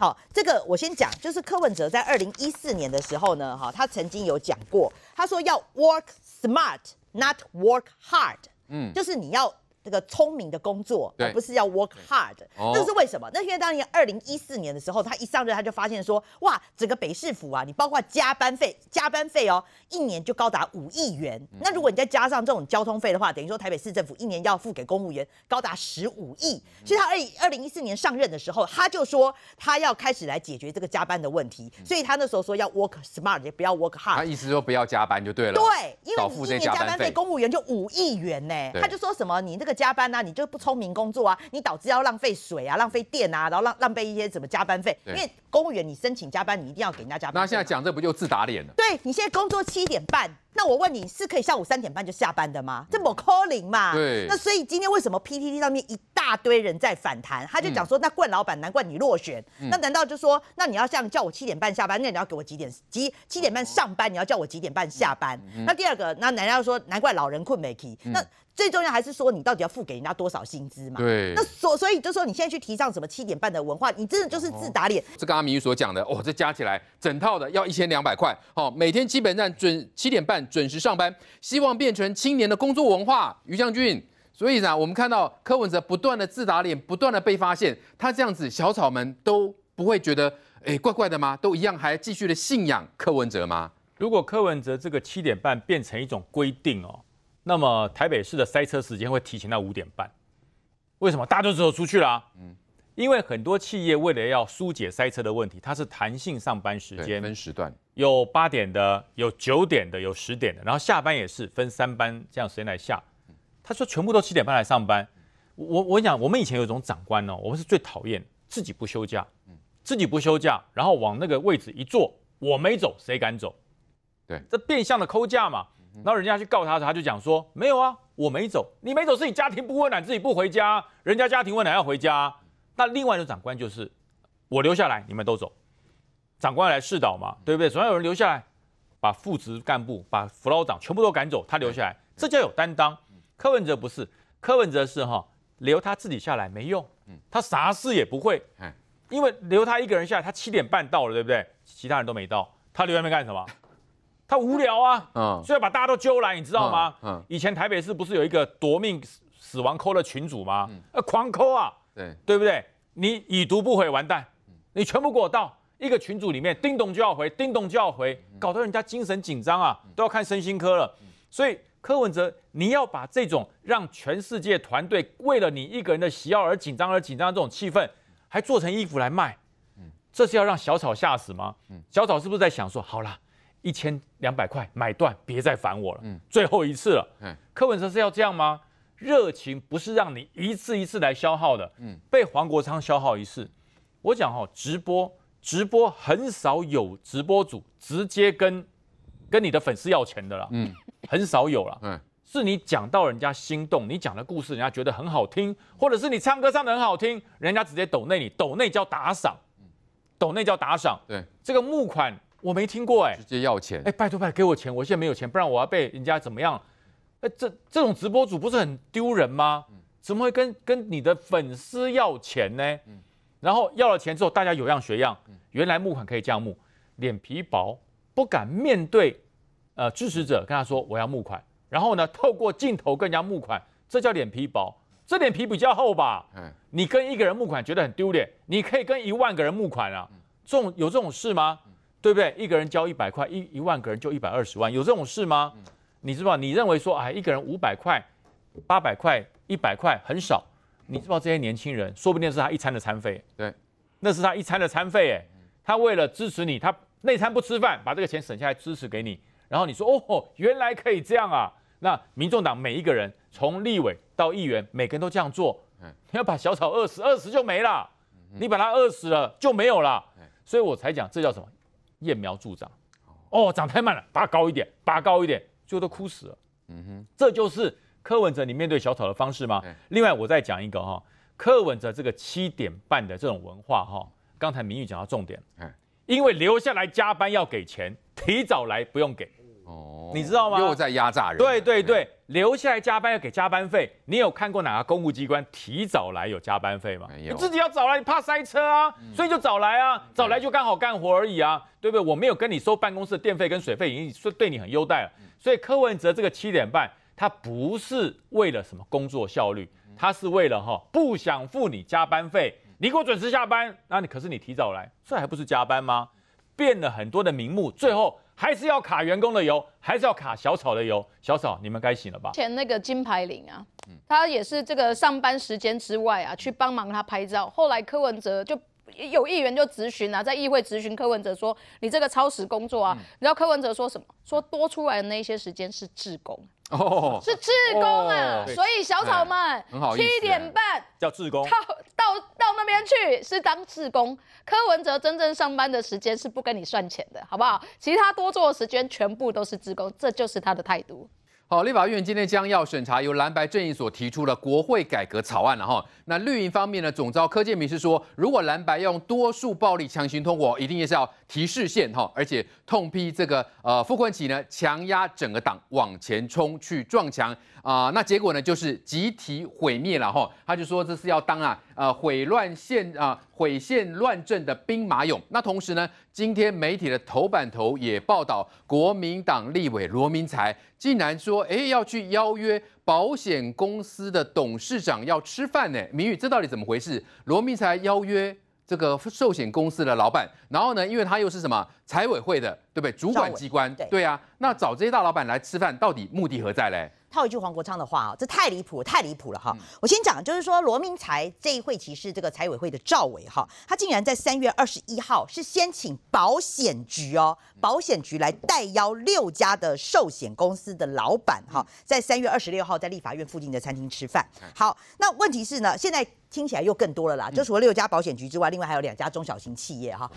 好，这个我先讲，就是柯文哲在二零一四年的时候呢，哈，他曾经有讲过，他说要 work smart not work hard，嗯，就是你要。这个聪明的工作，而不是要 work hard。那是为什么？那因为当年二零一四年的时候，他一上任他就发现说，哇，整个北市府啊，你包括加班费，加班费哦，一年就高达五亿元。那如果你再加上这种交通费的话，等于说台北市政府一年要付给公务员高达十五亿。所以他二二零一四年上任的时候，他就说他要开始来解决这个加班的问题。所以他那时候说要 work smart，也不要 work hard。他意思说不要加班就对了。对，因为一年加班费公务员就五亿元呢。他就说什么你那个。加班呐，你就不聪明工作啊？你导致要浪费水啊，浪费电啊，然后浪浪费一些什么加班费？因为公务员你申请加班，你一定要给人家加班。那现在讲这不就自打脸了？对，你现在工作七点半，那我问你是可以下午三点半就下班的吗？这么 calling 嘛？对。那所以今天为什么 PTT 上面一大堆人在反弹？他就讲说，那冠老板难怪你落选。那难道就说，那你要像叫我七点半下班，那你要给我几点？几七点半上班，你要叫我几点半下班？那第二个，那难道说，难怪老人困没提那。最重要还是说，你到底要付给人家多少薪资嘛？对。那所所以就说，你现在去提倡什么七点半的文化，你真的就是自打脸。这跟阿明所讲的，哦，这加起来整套的要一千两百块，哦，每天基本上准七点半准时上班，希望变成青年的工作文化。于将军，所以呢，我们看到柯文哲不断的自打脸，不断的被发现，他这样子，小草们都不会觉得诶怪怪的吗？都一样还继续的信仰柯文哲吗？如果柯文哲这个七点半变成一种规定哦。那么台北市的塞车时间会提前到五点半，为什么？大都只都出去啦。嗯，因为很多企业为了要疏解塞车的问题，它是弹性上班时间，分时段，有八点的，有九点的，有十点的，然后下班也是分三班，这样间来下？他说全部都七点半来上班。我我讲，我们以前有一种长官哦，我们是最讨厌自己不休假，自己不休假，然后往那个位置一坐，我没走，谁敢走？对，这变相的扣假嘛。然后人家去告他他就讲说没有啊，我没走，你没走是你家庭不温暖，自己不回家，人家家庭温暖要回家。那另外的长官就是，我留下来，你们都走。长官来示导嘛，对不对？总要有人留下来，把副职干部、把副老长全部都赶走，他留下来，这叫有担当。柯文哲不是，柯文哲是哈，留他自己下来没用，他啥事也不会，因为留他一个人下来，他七点半到了，对不对？其他人都没到，他留外面干什么？他无聊啊，所以把大家都揪来，你知道吗？以前台北市不是有一个夺命死亡扣的群主吗？狂扣啊，对对不对？你已读不回，完蛋，你全部给我到一个群组里面，叮咚就要回，叮咚就要回，搞得人家精神紧张啊，都要看身心科了。所以柯文哲，你要把这种让全世界团队为了你一个人的喜好而紧张而紧张的这种气氛，还做成衣服来卖，这是要让小草吓死吗？小草是不是在想说，好了？一千两百块买断，别再烦我了，嗯，最后一次了，嗯，柯文哲是要这样吗？热情不是让你一次一次来消耗的，嗯，被黄国昌消耗一次，我讲哈，直播直播很少有直播主直接跟跟你的粉丝要钱的啦，嗯，很少有了，嗯，是你讲到人家心动，你讲的故事人家觉得很好听，或者是你唱歌唱的很好听，人家直接抖内你，抖内叫打赏，抖内叫打赏，对，这个募款。我没听过哎，直接要钱哎，拜托拜托给我钱，我现在没有钱，不然我要被人家怎么样？哎，这这种直播主不是很丢人吗？怎么会跟跟你的粉丝要钱呢？然后要了钱之后，大家有样学样，原来募款可以这样募，脸皮薄不敢面对呃支持者，跟他说我要募款，然后呢透过镜头跟人家募款，这叫脸皮薄？这脸皮比较厚吧？你跟一个人募款觉得很丢脸，你可以跟一万个人募款啊？这种有这种事吗？对不对？一个人交一百块，一一万个人就一百二十万，有这种事吗？你知道？你认为说，哎，一个人五百块、八百块、一百块很少。你知道这些年轻人，说不定是他一餐的餐费。对，那是他一餐的餐费。哎，他为了支持你，他那餐不吃饭，把这个钱省下来支持给你。然后你说，哦，原来可以这样啊？那民众党每一个人，从立委到议员，每个人都这样做。你要把小草饿死，饿死就没了。你把他饿死了就没有了。所以我才讲，这叫什么？揠苗助长，哦，长太慢了，拔高一点，拔高一点，最后都枯死了。嗯哼，这就是柯文哲你面对小草的方式吗？另外，我再讲一个哈，柯文哲这个七点半的这种文化哈，刚才明玉讲到重点，因为留下来加班要给钱，提早来不用给。哦，你知道吗？又在压榨人。对对对。留下来加班要给加班费，你有看过哪个公务机关提早来有加班费吗？你自己要早来，你怕塞车啊，所以就早来啊，早来就刚好干活而已啊，对不对？我没有跟你收办公室的电费跟水费，已经说对你很优待了。所以柯文哲这个七点半，他不是为了什么工作效率，他是为了哈不想付你加班费，你给我准时下班。那你可是你提早来，这还不是加班吗？变了很多的名目，最后。还是要卡员工的油，还是要卡小草的油？小草，你们该醒了吧？前那个金牌领啊，他也是这个上班时间之外啊，去帮忙他拍照。后来柯文哲就有议员就咨询啊，在议会咨询柯文哲说：“你这个超时工作啊。”然后柯文哲说什么？说多出来的那些时间是志工。哦，是志工啊，所以小草们七点半叫志工到到到那边去是当志工。柯文哲真正上班的时间是不跟你算钱的，好不好？其他多做的时间全部都是志工，这就是他的态度。好，立法院今天将要审查由蓝白阵营所提出的国会改革草案了哈。那绿营方面呢？总召柯建明是说，如果蓝白要用多数暴力强行通过，一定也是要。提示线哈，而且痛批这个呃，副官起呢，强压整个党往前冲去撞墙啊，那结果呢就是集体毁灭了哈。他就说这是要当啊呃毁乱县啊毁线乱政的兵马俑。那同时呢，今天媒体的头版头也报道，国民党立委罗明才竟然说，哎要去邀约保险公司的董事长要吃饭呢。明宇，这到底怎么回事？罗明才邀约？这个寿险公司的老板，然后呢，因为他又是什么财委会的，对不对？主管机关，对啊。那找这些大老板来吃饭，到底目的何在嘞？套一句黄国昌的话啊，这太离谱，太离谱了哈！我先讲，就是说罗明才这一会其实这个财委会的赵伟哈，他竟然在三月二十一号是先请保险局哦，保险局来代邀六家的寿险公司的老板哈，在三月二十六号在立法院附近的餐厅吃饭。好，那问题是呢，现在听起来又更多了啦，就除了六家保险局之外，另外还有两家中小型企业哈。